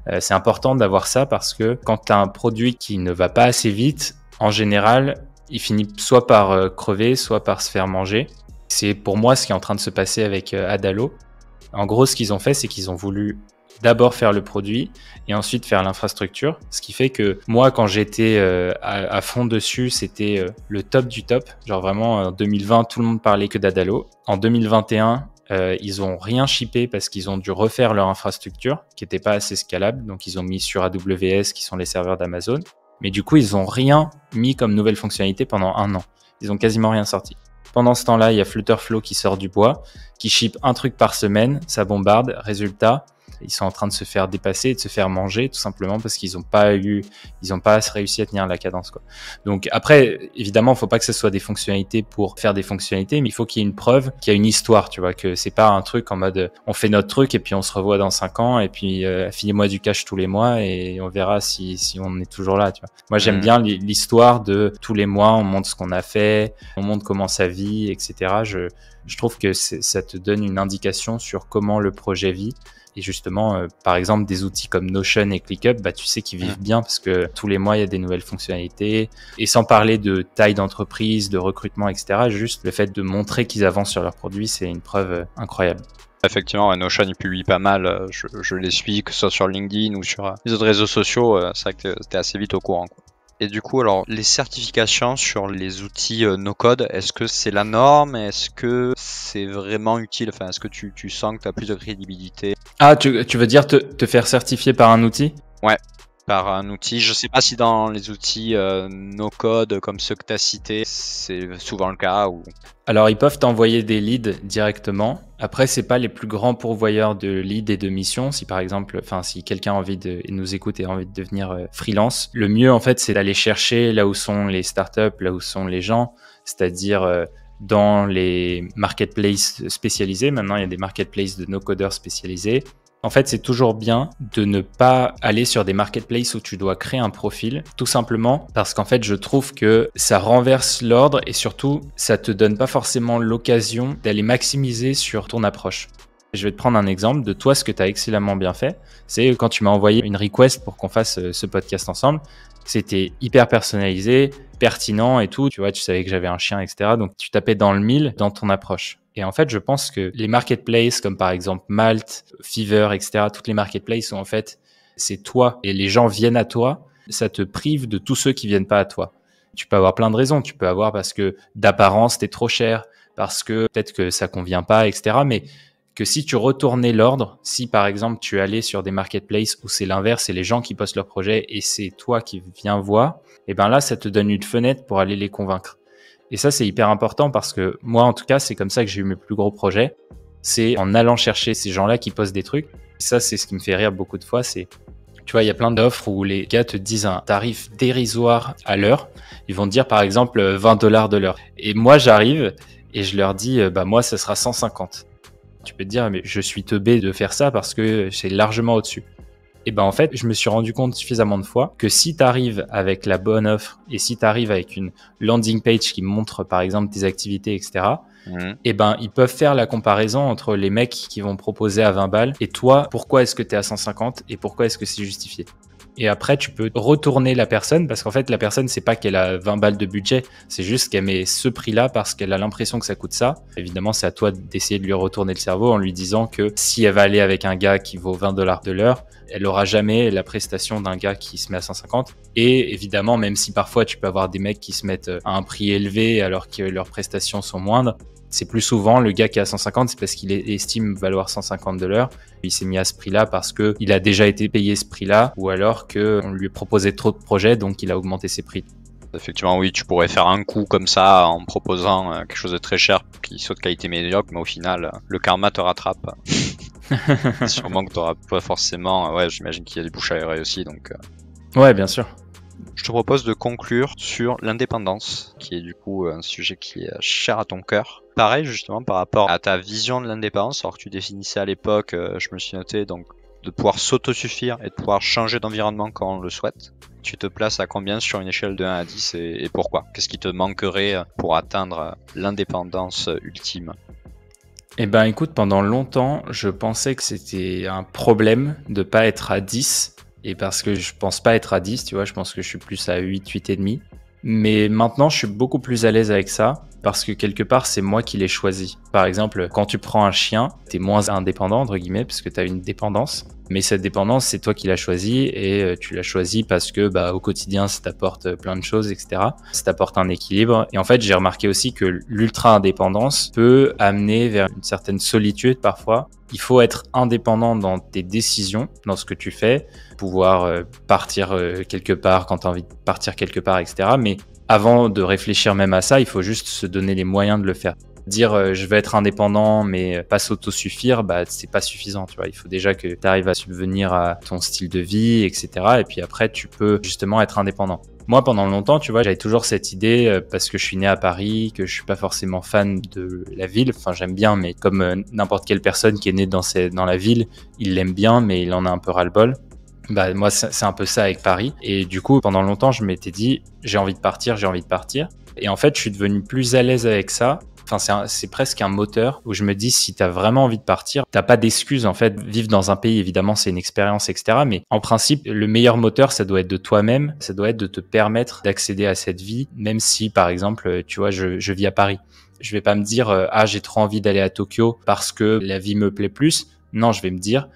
Speaker 2: euh, c'est important d'avoir ça parce que quand tu as un produit qui ne va pas assez vite, en général, il finit soit par crever, soit par se faire manger. C'est pour moi ce qui est en train de se passer avec euh, Adalo. En gros, ce qu'ils ont fait, c'est qu'ils ont voulu d'abord faire le produit et ensuite faire l'infrastructure. Ce qui fait que moi, quand j'étais euh, à, fond dessus, c'était euh, le top du top. Genre vraiment, en 2020, tout le monde parlait que d'Adalo. En 2021, ils ont rien shippé parce qu'ils ont dû refaire leur infrastructure qui n'était pas assez scalable. Donc ils ont mis sur AWS qui sont les serveurs d'Amazon. Mais du coup, ils n'ont rien mis comme nouvelle fonctionnalité pendant un an. Ils ont quasiment rien sorti. Pendant ce temps-là, il y a Flutterflow qui sort du bois, qui ship un truc par semaine, ça bombarde. Résultat, ils sont en train de se faire dépasser et de se faire manger tout simplement parce qu'ils n'ont pas eu, ils ont pas réussi à tenir la cadence. Quoi. Donc après, évidemment, faut pas que ce soit des fonctionnalités pour faire des fonctionnalités, mais il faut qu'il y ait une preuve, qu'il y a une histoire, tu vois, que c'est pas un truc en mode on fait notre truc et puis on se revoit dans cinq ans et puis euh, moi du cash tous les mois et on verra si, si on est toujours là, tu vois. Moi, j'aime mm. bien l'histoire de tous les mois, on montre ce qu'on a fait, on montre comment ça vit, etc. Je, je trouve que ça te donne une indication sur comment le projet vit. Et justement, euh, par exemple, des outils comme Notion et ClickUp, bah, tu sais qu'ils vivent mm. bien parce que tous les mois, il y a des nouvelles fonctionnalités. Et sans parler de taille d'entreprise, de recrutement,
Speaker 1: etc., juste le fait de montrer qu'ils avancent sur leurs produits, c'est une preuve euh, incroyable. Effectivement, Notion il publie pas mal, euh, je, les suis, que ce soit sur LinkedIn ou sur les autres réseaux sociaux, c'est vrai que c'était assez vite au courant. Quoi. Et du coup, alors, les certifications sur les outils euh, no-code, est-ce que c'est la norme Est-ce que c'est vraiment utile Enfin, est-ce que tu, sens que tu as plus de crédibilité
Speaker 2: Ah, tu, veux dire te faire certifier par un outil
Speaker 1: Ouais par un outil. Je sais pas si dans les outils euh, no code comme ceux que tu as cités, c'est souvent le cas. Ou...
Speaker 2: Alors ils peuvent t'envoyer des leads directement. Après, c'est pas les plus grands pourvoyeurs de leads et de missions. Si par exemple, enfin, si quelqu'un a envie de nous écouter, envie de devenir euh, freelance, le mieux en fait, c'est d'aller chercher là où sont les startups, là où sont les gens, c'est-à-dire euh, dans les marketplaces spécialisés. Maintenant, il y a des marketplaces de no-codeurs spécialisés. En fait, c'est toujours bien de ne pas aller sur des marketplaces où tu dois créer un profil, tout simplement parce qu'en fait, je trouve que ça renverse l'ordre et surtout, ça te donne pas forcément l'occasion d'aller maximiser sur ton approche. Je vais te prendre un exemple de toi, ce que tu as excellemment bien fait. C'est quand tu m'as envoyé une request pour qu'on fasse euh, ce podcast ensemble. C'était hyper personnalisé, pertinent et tout. Tu vois, tu savais que j'avais un chien, etc. Donc, tu tapais dans le mille dans ton approche. Et en fait, je pense que les marketplaces, comme par exemple Malt, Fever, etc., toutes les marketplaces sont en fait, c'est toi et les gens viennent à toi, ça te prive de tous ceux qui viennent pas à toi. Tu peux avoir plein de raisons. Tu peux avoir parce que d'apparence, t'es trop cher, parce que peut-être que ça convient pas, etc. Mais que si tu retournais l'ordre, si par exemple tu allais sur des marketplaces où c'est l'inverse, c'est les gens qui postent leurs projets et c'est toi qui viens voir, et eh ben là, ça te donne une fenêtre pour aller les convaincre. Et ça, c'est hyper important parce que moi, en tout cas, c'est comme ça que j'ai eu mes plus gros projets. C'est en allant chercher ces gens-là qui postent des trucs. ça, c'est ce qui me fait rire beaucoup de fois. C'est, tu vois, il y a plein d'offres où les gars te disent un tarif dérisoire à l'heure. Ils vont te dire, par exemple, 20 euh, dollars de l'heure. Et moi, j'arrive et je leur dis, euh, bah, moi, ça sera 150. Tu peux te dire, mais je suis teubé de faire ça parce que c'est largement au-dessus et eh ben en fait, je me suis rendu compte suffisamment de fois que si tu arrives avec la bonne offre et si tu arrives avec une landing page qui montre par exemple tes activités, etc., et mhm. eh ben ils peuvent faire la comparaison entre les mecs qui vont proposer à 20 balles et toi pourquoi est-ce que tu es à 150 et pourquoi est-ce que c'est justifié et après, tu peux retourner la personne parce qu'en fait, la personne, c'est pas qu'elle a 20 balles de budget, c'est juste qu'elle met ce prix-là parce qu'elle a l'impression que ça coûte ça. Évidemment, c'est à toi d'essayer de lui retourner le cerveau en lui disant que si elle va aller avec un gars qui vaut 20 dollars de l'heure, elle aura jamais la prestation d'un gars qui se met à 150. Et évidemment, même si parfois tu peux avoir des mecs qui se mettent à un prix élevé alors que leurs prestations sont moindres, c'est plus souvent le gars qui a 150, c'est parce qu'il estime valoir 150 de l'heure. Il s'est mis à ce prix-là parce que il a déjà été payé ce prix-là, ou alors qu'on lui proposait
Speaker 1: trop de projets, donc il a augmenté ses prix. Effectivement, oui, tu pourrais faire un coup comme ça en proposant euh, quelque chose de très cher pour qui soit de qualité médiocre, mais au final, euh, le karma te rattrape. Sûrement que tu n'auras pas forcément. Euh, ouais, j'imagine qu'il y a du bouche à aussi, donc. Ouais, bien sûr. Je te propose de conclure sur l'indépendance, qui est du coup euh, un sujet qui est euh, cher à ton cœur. Pareil justement par rapport à ta vision de l'indépendance, alors que tu définissais à l'époque, euh, je me suis noté, donc de pouvoir s'autosuffire et de pouvoir changer d'environnement quand on le souhaite. Tu te places à combien sur une échelle de 1 à 10 et, pourquoi Qu'est-ce qui te manquerait pour atteindre l'indépendance ultime
Speaker 2: Eh ben écoute, pendant longtemps, je pensais que c'était un problème de pas être à 10 et parce que je pense pas être à 10, tu vois, je pense que je suis plus à 8, demi. Mais maintenant, je suis beaucoup plus à l'aise avec ça parce que quelque part, c'est moi qui l'ai choisi. Par exemple, quand tu prends un chien, tu es moins indépendant, entre guillemets, parce que tu as une dépendance. Mais cette dépendance, c'est toi qui l'as choisi et euh, tu l'as choisi parce que bah, au quotidien, ça t'apporte euh, plein de choses, etc. Ça t'apporte un équilibre. Et en fait, j'ai remarqué aussi que l'ultra-indépendance peut amener vers une certaine solitude parfois. Il faut être indépendant dans tes décisions, dans ce que tu fais, pouvoir euh, partir quelque part quand tu as envie de partir quelque part, etc. Mais avant de réfléchir même à ça, il faut juste se donner les moyens de le faire. Dire euh, je vais être indépendant mais pas s'autosuffire, bah, c'est pas suffisant. Tu vois. Il faut déjà que tu arrives à subvenir à ton style de vie, etc. Et puis après, tu peux justement être indépendant. Moi, pendant longtemps, tu vois, j'avais toujours cette idée euh, parce que je suis né à Paris, que je suis pas forcément fan de la ville. Enfin, j'aime bien, mais comme euh, n'importe quelle personne qui est née dans, dans la ville, il l'aime bien, mais il en a un peu ras-le-bol. Bah, moi, c'est un peu ça avec Paris. Et du coup, pendant longtemps, je m'étais dit, j'ai envie de partir, j'ai envie de partir. Et en fait, je suis devenu plus à l'aise avec ça. Enfin, c'est presque un moteur où je me dis si tu as vraiment envie de partir, t'as pas d'excuse en fait. Vivre dans un pays, évidemment, c'est une expérience, etc. Mais en principe, le meilleur moteur, ça doit être de toi-même, ça doit être de te permettre d'accéder à cette vie, même si, par exemple, tu vois, je, je vis à Paris. Je vais pas me dire euh, ah j'ai trop envie d'aller à Tokyo parce que la vie me plaît plus. Non, je vais me dire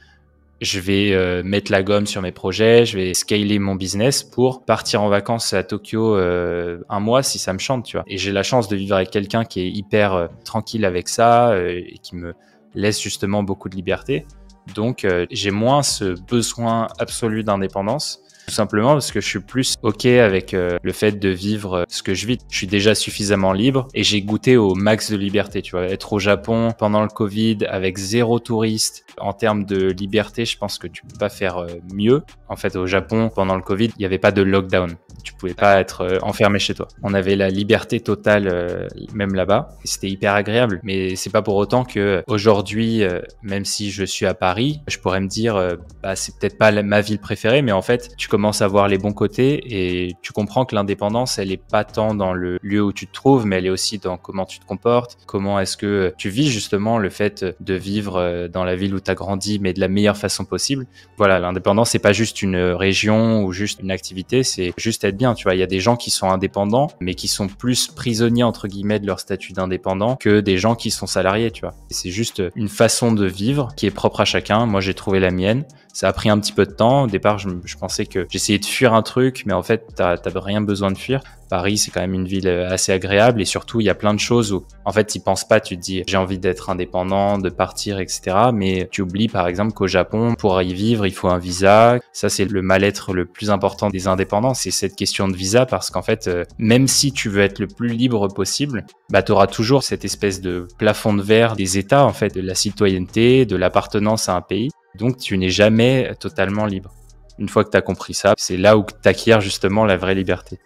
Speaker 2: je vais euh, mettre la gomme sur mes projets, je vais scaler mon business pour partir en vacances à Tokyo euh, un mois si ça me chante, tu vois. Et j'ai la chance de vivre avec quelqu'un qui est hyper euh, tranquille avec ça et qui me laisse justement beaucoup de liberté. Donc j'ai moins ce besoin absolu d'indépendance tout simplement parce que je suis plus OK avec euh, le fait de vivre euh, ce que je vis. Je suis déjà suffisamment libre et j'ai goûté au max de liberté. Tu vois, être au Japon pendant le Covid avec zéro touriste en termes de liberté, je pense que tu peux pas faire euh, mieux. En fait, au Japon, pendant le Covid, il n'y avait pas de lockdown tu pouvais pas être euh, enfermé chez toi. On avait la liberté totale euh, même là-bas. C'était hyper agréable, mais c'est pas pour autant que aujourd'hui, euh, même si je suis à Paris, je pourrais me dire, bah, c'est peut-être pas ma ville préférée, mais en fait, tu commences à voir les bons côtés et tu comprends que l'indépendance, elle est pas tant dans le lieu où tu te trouves, mais elle est aussi dans comment tu te comportes, comment est-ce que tu vis justement le fait de vivre dans la ville où tu as grandi, mais de la meilleure façon possible. Voilà, l'indépendance, c'est pas juste une région ou juste une activité, c'est juste bien, tu vois, il y a des gens qui sont indépendants, mais qui sont plus prisonniers, entre guillemets, de leur statut d'indépendant que des gens qui sont salariés, tu vois. C'est juste une façon de vivre qui est propre à chacun. Moi, j'ai trouvé la mienne. Ça a pris un petit peu de temps. Au départ, je, pensais que j'essayais de fuir un truc, mais en fait, t'as rien besoin de fuir. Paris, c'est quand même une ville euh, assez agréable et surtout, il y a plein de choses où, en fait, tu penses pas, tu te dis, j'ai envie d'être indépendant, de partir, etc. Mais tu oublies, par exemple, qu'au Japon, pour y vivre, il faut un visa. Ça, c'est le mal-être le plus important des indépendants, c'est cette question de visa parce qu'en fait, euh, même si tu veux être le plus libre possible, bah, tu auras toujours cette espèce de plafond de verre des États, en fait, de la citoyenneté, de l'appartenance à un pays. Donc, tu n'es jamais totalement libre. Une fois que tu as compris ça, c'est là où tu acquiers
Speaker 1: justement la vraie liberté.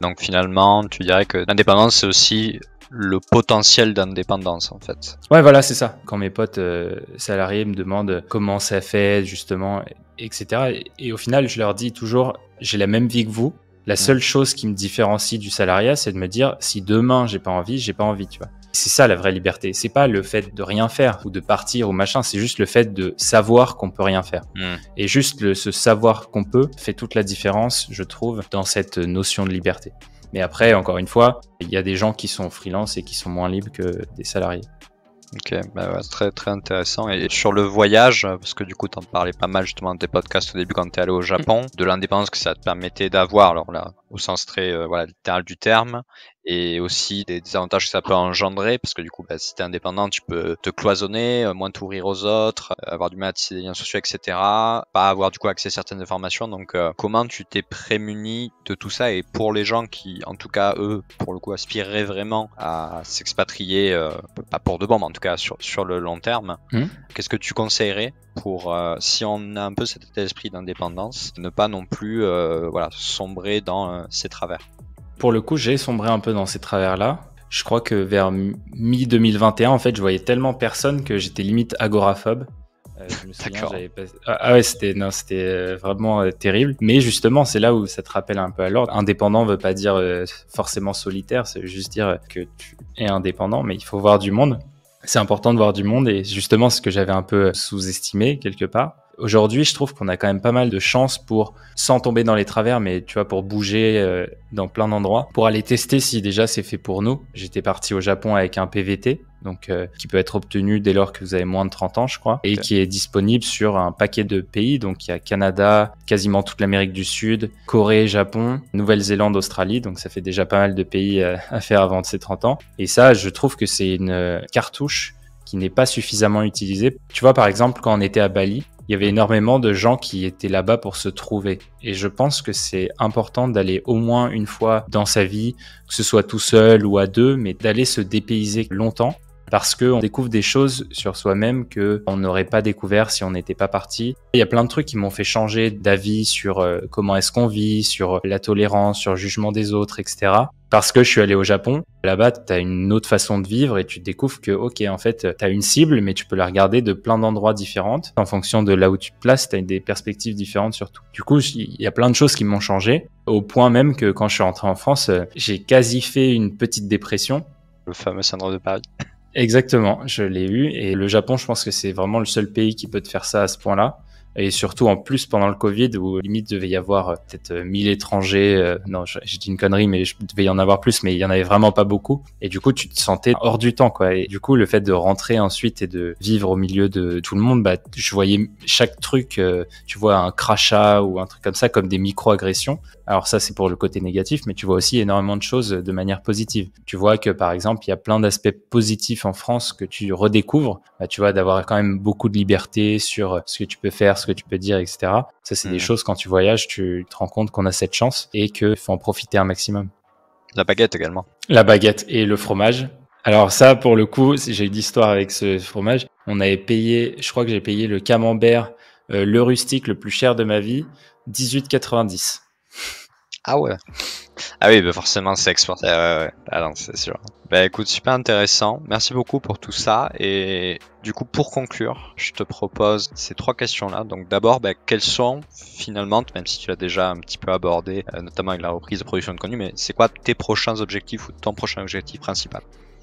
Speaker 1: Donc finalement, tu dirais que l'indépendance, c'est aussi le potentiel d'indépendance en fait.
Speaker 2: Ouais, voilà, c'est ça. Quand mes potes euh, salariés me demandent comment ça fait justement, etc. Et, et au final, je leur dis toujours, j'ai la même vie que vous. La mm. seule chose qui me différencie du salariat, c'est de me dire, si demain j'ai pas envie, j'ai pas envie, tu vois. C'est ça la vraie liberté. C'est pas le fait de rien faire ou de partir ou machin. C'est juste le fait de savoir qu'on peut rien faire. Hmm. Et juste ce savoir qu'on peut fait toute la différence, je trouve, dans cette notion de liberté. Mais après, encore une fois, il y a des gens qui sont freelance et qui
Speaker 1: sont moins libres que des salariés. Ok, bah très très intéressant. Et sur le voyage, parce que du coup, t'en parlais pas mal justement de tes podcasts au début quand t'es allé au Japon, mm. de l'indépendance que ça te permettait d'avoir, alors là, au sens très euh, littéral du terme, et aussi des, désavantages avantages que ça peut engendrer parce que du coup bah, si t'es indépendant tu peux te cloisonner euh, moins t'ouvrir aux autres euh, avoir du mal à tisser des liens sociaux etc pas avoir du coup accès à certaines informations donc euh, comment tu t'es prémuni de tout ça et pour les gens qui en tout cas eux pour le coup aspireraient vraiment à s'expatrier pas pour de bon mais en tout cas sur, sur le long terme hmm. qu'est-ce que tu conseillerais pour si on a un peu cet esprit d'indépendance ne pas non plus voilà sombrer dans ses travers
Speaker 2: pour le coup, j'ai sombré un peu dans ces travers-là. Je crois que vers mi-2021, en fait, je voyais tellement personne que j'étais limite agoraphobe. Euh, ah, ah, ouais, c'était non, c'était euh, vraiment euh, terrible. Mais justement, c'est là où ça te rappelle un peu à l'ordre. Indépendant ne veut pas dire euh, forcément solitaire, c'est juste dire que tu es indépendant, mais il faut voir du monde. C'est important de voir du monde et justement, ce que j'avais un peu sous-estimé quelque part. Aujourd'hui, je trouve qu'on a quand même pas mal de chance pour, sans tomber dans les travers, mais tu vois, pour bouger euh, dans plein d'endroits, pour aller tester si déjà c'est fait pour nous. J'étais parti au Japon avec un PVT, donc euh, qui peut être obtenu dès lors que vous avez moins de 30 ans, je crois, et qui est disponible sur un paquet de pays. Donc il y a Canada, quasiment toute l'Amérique du Sud, Corée, Japon, Nouvelle-Zélande, Australie. Donc ça fait déjà pas mal de pays euh, à faire avant de ses 30 ans. Et ça, je trouve que c'est une cartouche qui n'est pas suffisamment utilisée. Tu vois, par exemple, quand on était à Bali, il y avait énormément de gens qui étaient là-bas pour se trouver. Et je pense que c'est important d'aller au moins une fois dans sa vie, que ce soit tout seul ou à deux, mais d'aller se dépayser longtemps parce qu'on découvre des choses sur soi-même qu'on n'aurait pas découvert si on n'était pas parti. Il y a plein de trucs qui m'ont fait changer d'avis sur euh, comment est-ce qu'on vit, sur la tolérance, sur le jugement des autres, etc. Parce que je suis allé au Japon, là-bas, tu as une autre façon de vivre et tu découvres que, ok, en fait, tu as une cible, mais tu peux la regarder de plein d'endroits différents. En fonction de là où tu te places, tu as des perspectives différentes surtout. Du coup, il y a plein de choses qui m'ont changé, au point même que quand je suis rentré en France, euh, j'ai quasi fait une petite dépression. Le fameux syndrome de Paris. Exactement, je l'ai eu. Et le Japon, je pense que c'est vraiment le seul pays qui peut te faire ça à ce point-là. Et surtout, en plus, pendant le Covid, où limite devait y avoir euh, peut-être 1000 euh, étrangers, euh, non, j'ai dit une connerie, mais je devais y en avoir plus, mais il y en avait vraiment pas beaucoup. Et du coup, tu te sentais hors du temps, quoi. Et du coup, le fait de rentrer ensuite et de vivre au milieu de tout le monde, bah, je voyais chaque truc, tu vois, un crachat ou un truc comme ça, comme des micro-agressions. Alors ça, c'est pour le côté négatif, mais tu vois aussi énormément de choses de manière positive. Tu vois que, par exemple, il y a plein d'aspects positifs en France que tu redécouvres. Bah, tu vois, d'avoir quand même beaucoup de liberté sur ce que tu peux faire ce que tu peux dire, etc. Ça, c'est des hmm. choses quand tu voyages, tu te rends compte qu'on a cette chance et qu'il faut en profiter un maximum.
Speaker 1: La baguette également.
Speaker 2: La baguette et le fromage. Alors ça, pour le coup, j'ai eu d'histoire avec ce fromage. On avait payé, je crois que j'ai payé le camembert, euh, le rustique le plus cher de ma vie, 18,90.
Speaker 1: Ah ouais. Ah oui, bah, forcément, c'est exporté. Euh, ah non, c'est sûr. Bah écoute, super intéressant. Merci beaucoup pour tout ça. Et du coup, pour conclure, je te propose ces trois questions-là. Donc d'abord, bah, quelles sont finalement, même si tu l'as déjà un petit peu abordé, euh, notamment avec la reprise de production de contenu, mais c'est quoi tes prochains objectifs ou ton prochain objectif principal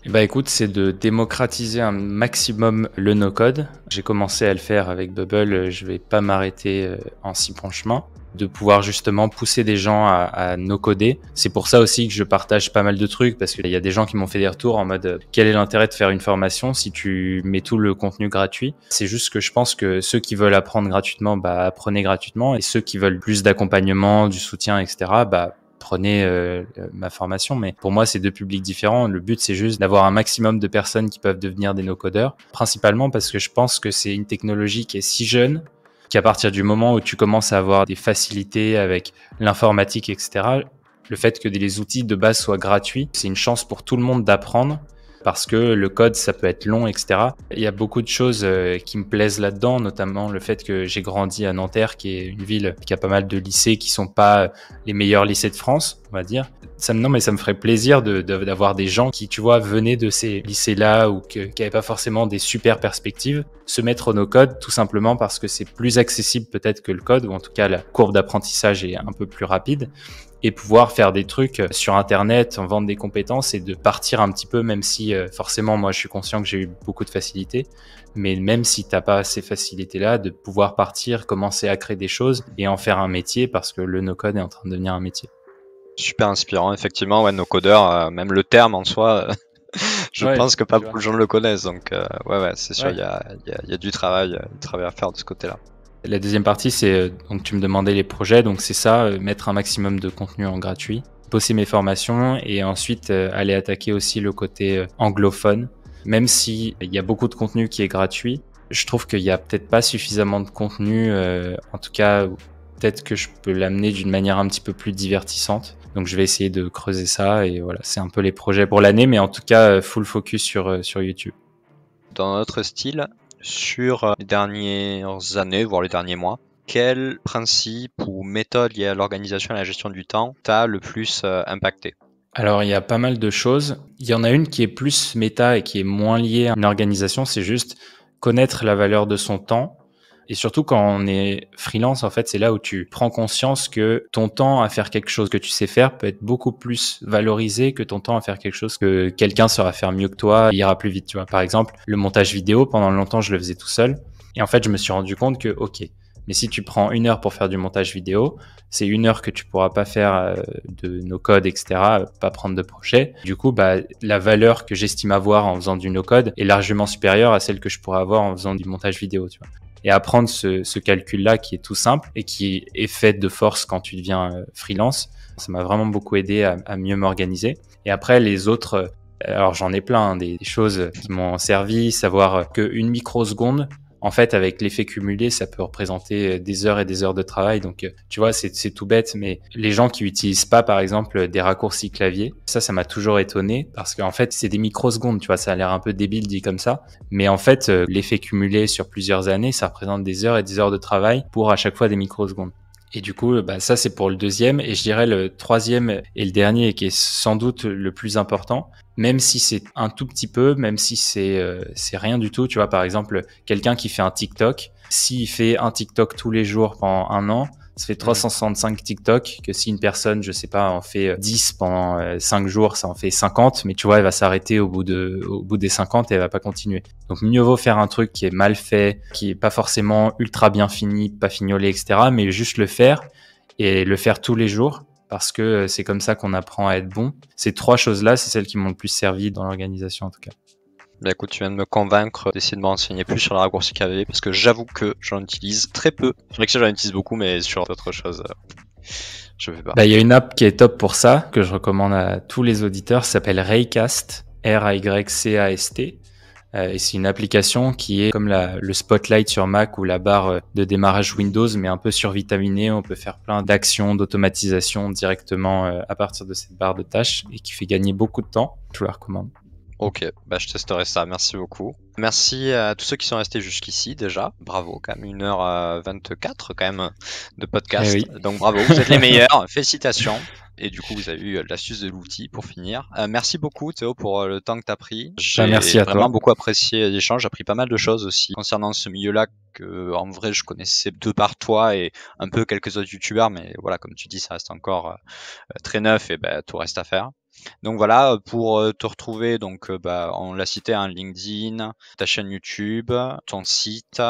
Speaker 2: bah écoute, c'est de démocratiser un maximum le no-code. J'ai commencé à le faire avec Bubble, je vais pas m'arrêter euh, en si bon chemin de pouvoir justement pousser des gens à, à no coder. C'est pour ça aussi que je partage pas mal de trucs parce qu'il y a des gens qui m'ont fait des retours en mode euh, quel est l'intérêt de faire une formation si tu mets tout le contenu gratuit. C'est juste que je pense que ceux qui veulent apprendre gratuitement, bah apprenez gratuitement et ceux qui veulent plus d'accompagnement, du soutien, etc. Bah prenez euh, euh, ma formation, mais pour moi, c'est deux publics différents. Le but, c'est juste d'avoir un maximum de personnes qui peuvent devenir des no-codeurs, principalement parce que je pense que c'est une technologie qui est si jeune qu'à partir du moment où tu commences à avoir des facilités avec l'informatique, etc., le fait que les outils de base soient gratuits, c'est une chance pour tout le monde d'apprendre parce que le code, ça peut être long, etc. Il y a beaucoup de choses euh, qui me plaisent là-dedans, notamment le fait que j'ai grandi à Nanterre, qui est une ville qui a pas mal de lycées qui sont pas euh, les meilleurs lycées de France, on va dire. Ça me, non, mais ça me ferait plaisir d'avoir des gens qui, tu vois, venaient de ces lycées-là ou qui n'avaient pas forcément des super perspectives, se mettre au no-code tout simplement parce que c'est plus accessible peut-être que le code, ou en tout cas la courbe d'apprentissage est un peu plus rapide et pouvoir faire des trucs sur Internet, en vendre des compétences et de partir un petit peu, même si euh, forcément, moi, je suis conscient que j'ai eu beaucoup de facilité, mais même si t'as pas assez facilités-là, de pouvoir partir, commencer à créer des choses et en faire un métier parce que le no-code est en train de devenir un métier.
Speaker 1: Super inspirant, effectivement, ouais, no codeurs, euh, même le terme en soi, euh, je pense que pas beaucoup de gens le connaissent, donc ouais, ouais c'est sûr, il y, a, du travail, du travail à faire de ce côté-là.
Speaker 2: La deuxième partie, c'est euh, donc tu me demandais les projets, donc c'est ça, euh, mettre un maximum de contenu en gratuit, bosser mes formations et ensuite euh, aller attaquer aussi le côté anglophone. Même si il y a beaucoup de contenu qui est gratuit, je trouve qu'il y a peut-être pas suffisamment de contenu, en tout cas peut-être que je peux l'amener d'une manière un petit peu plus divertissante. Donc je vais essayer de creuser ça et voilà, c'est un peu les projets pour l'année, mais en tout cas full focus sur, sur YouTube.
Speaker 1: Dans notre style, sur euh, les dernières années, voire les derniers mois. Quel principe ou méthode liée à l'organisation et à la gestion du temps t'a le plus euh, impacté
Speaker 2: alors, il y a pas mal de choses. Il y en a une qui est plus méta et qui est moins liée à une organisation, c'est juste connaître la valeur de son temps et surtout quand on est freelance, en fait, c'est là où tu prends conscience que ton temps à faire quelque chose que tu sais faire peut être beaucoup plus valorisé que ton temps à faire quelque chose que quelqu'un saura faire mieux que toi, ira plus vite, tu vois. Par exemple, le montage vidéo, pendant longtemps, je le faisais tout seul. Et en fait, je me suis rendu compte que, OK, mais si tu prends une heure pour faire du montage vidéo, c'est une heure que tu pourras pas faire euh, de no code, etc., pas prendre de projet. Du coup, bah, la valeur que j'estime avoir en faisant du no code est largement supérieure à celle que je pourrais avoir en faisant du montage vidéo, tu vois et apprendre ce, calcul-là qui est tout simple et qui est fait de force quand tu deviens euh, freelance. Ça m'a vraiment beaucoup aidé à, mieux m'organiser. Et après, les autres euh, alors j'en ai plein, hein, des, des, choses qui m'ont servi, savoir euh, qu'une microseconde en fait, avec l'effet cumulé, ça peut représenter euh, des heures et des heures de travail. Donc, euh, tu vois, c'est tout bête, mais les gens qui n'utilisent pas, par exemple, des raccourcis clavier, ça, ça m'a toujours étonné parce qu'en fait, c'est des microsecondes, tu vois, ça a l'air un peu débile dit comme ça. Mais en fait, euh, l'effet cumulé sur plusieurs années, ça représente des heures et des heures de travail pour à chaque fois des microsecondes. Et du coup, bah, ça c'est pour le deuxième. Et je dirais le troisième et le dernier, qui est sans doute le plus important, même si c'est un tout petit peu, même si c'est euh, rien du tout. Tu vois, par exemple, quelqu'un qui fait un TikTok, s'il fait un TikTok tous les jours pendant un an, ça fait 365 TikTok que si une personne, je sais pas, en fait 10 euh, pendant 5 euh, jours, ça en fait 50, mais tu vois, elle va s'arrêter au bout de, au bout des 50 et elle va pas continuer. Donc mieux vaut faire un truc qui est mal fait, qui est pas forcément ultra bien fini, pas fignolé, etc., mais juste le faire et le faire tous les jours parce que euh, c'est comme ça qu'on apprend à être bon. Ces trois choses-là, c'est celles qui m'ont le plus servi dans l'organisation en tout cas.
Speaker 1: Bah écoute, tu viens de me convaincre d'essayer de m'enseigner plus sur le raccourci KVV, parce que j'avoue que j'en utilise très peu. C'est vrai que j'en utilise beaucoup, mais sur d'autres choses, euh, je vais pas. Bah, il y a une
Speaker 2: app qui est top pour ça, que je recommande à tous les auditeurs, ça s'appelle Raycast. R-A-Y-C-A-S-T. Euh, et c'est une application qui est comme le Spotlight sur Mac ou la barre euh, de démarrage Windows, mais un peu survitaminée. On peut faire plein d'actions, d'automatisation directement euh, à partir de cette barre de tâches et qui fait gagner beaucoup de temps. Je vous la recommande.
Speaker 1: Ok, bah je testerai ça, merci beaucoup. Merci à tous ceux qui sont restés jusqu'ici déjà. Bravo, quand même, 1h24 quand même de podcast. Eh Donc bravo, vous êtes les meilleurs, félicitations. Et du coup, vous avez eu euh, l'astuce de l'outil pour finir. Euh, merci beaucoup Théo pour euh, le temps que t'as pris. Bah, j'ai merci à vraiment beaucoup apprécié l'échange. J'ai appris pas mal de choses aussi concernant ce milieu-là que en vrai je connaissais de par toi et un peu quelques autres youtubeurs, mais voilà, comme tu dis, ça reste encore très neuf et ben, tout reste à faire. Donc voilà, pour euh, te retrouver, donc euh, bah, on l'a cité, hein, LinkedIn, ta chaîne YouTube, ton site,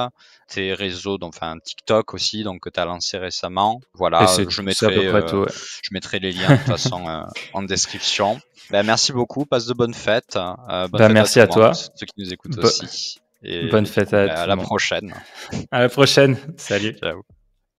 Speaker 1: tes réseaux, donc, enfin TikTok aussi, donc que tu as lancé récemment. Voilà, je mettrai, euh, tout, je mettrai les liens de façon en description. Bah, merci beaucoup, passe de bonnes fêtes. Bah, merci à, toi. ceux qui nous écoutent aussi. Et bonne fête à, bah, à la prochaine. À la
Speaker 2: prochaine. Salut. Ciao.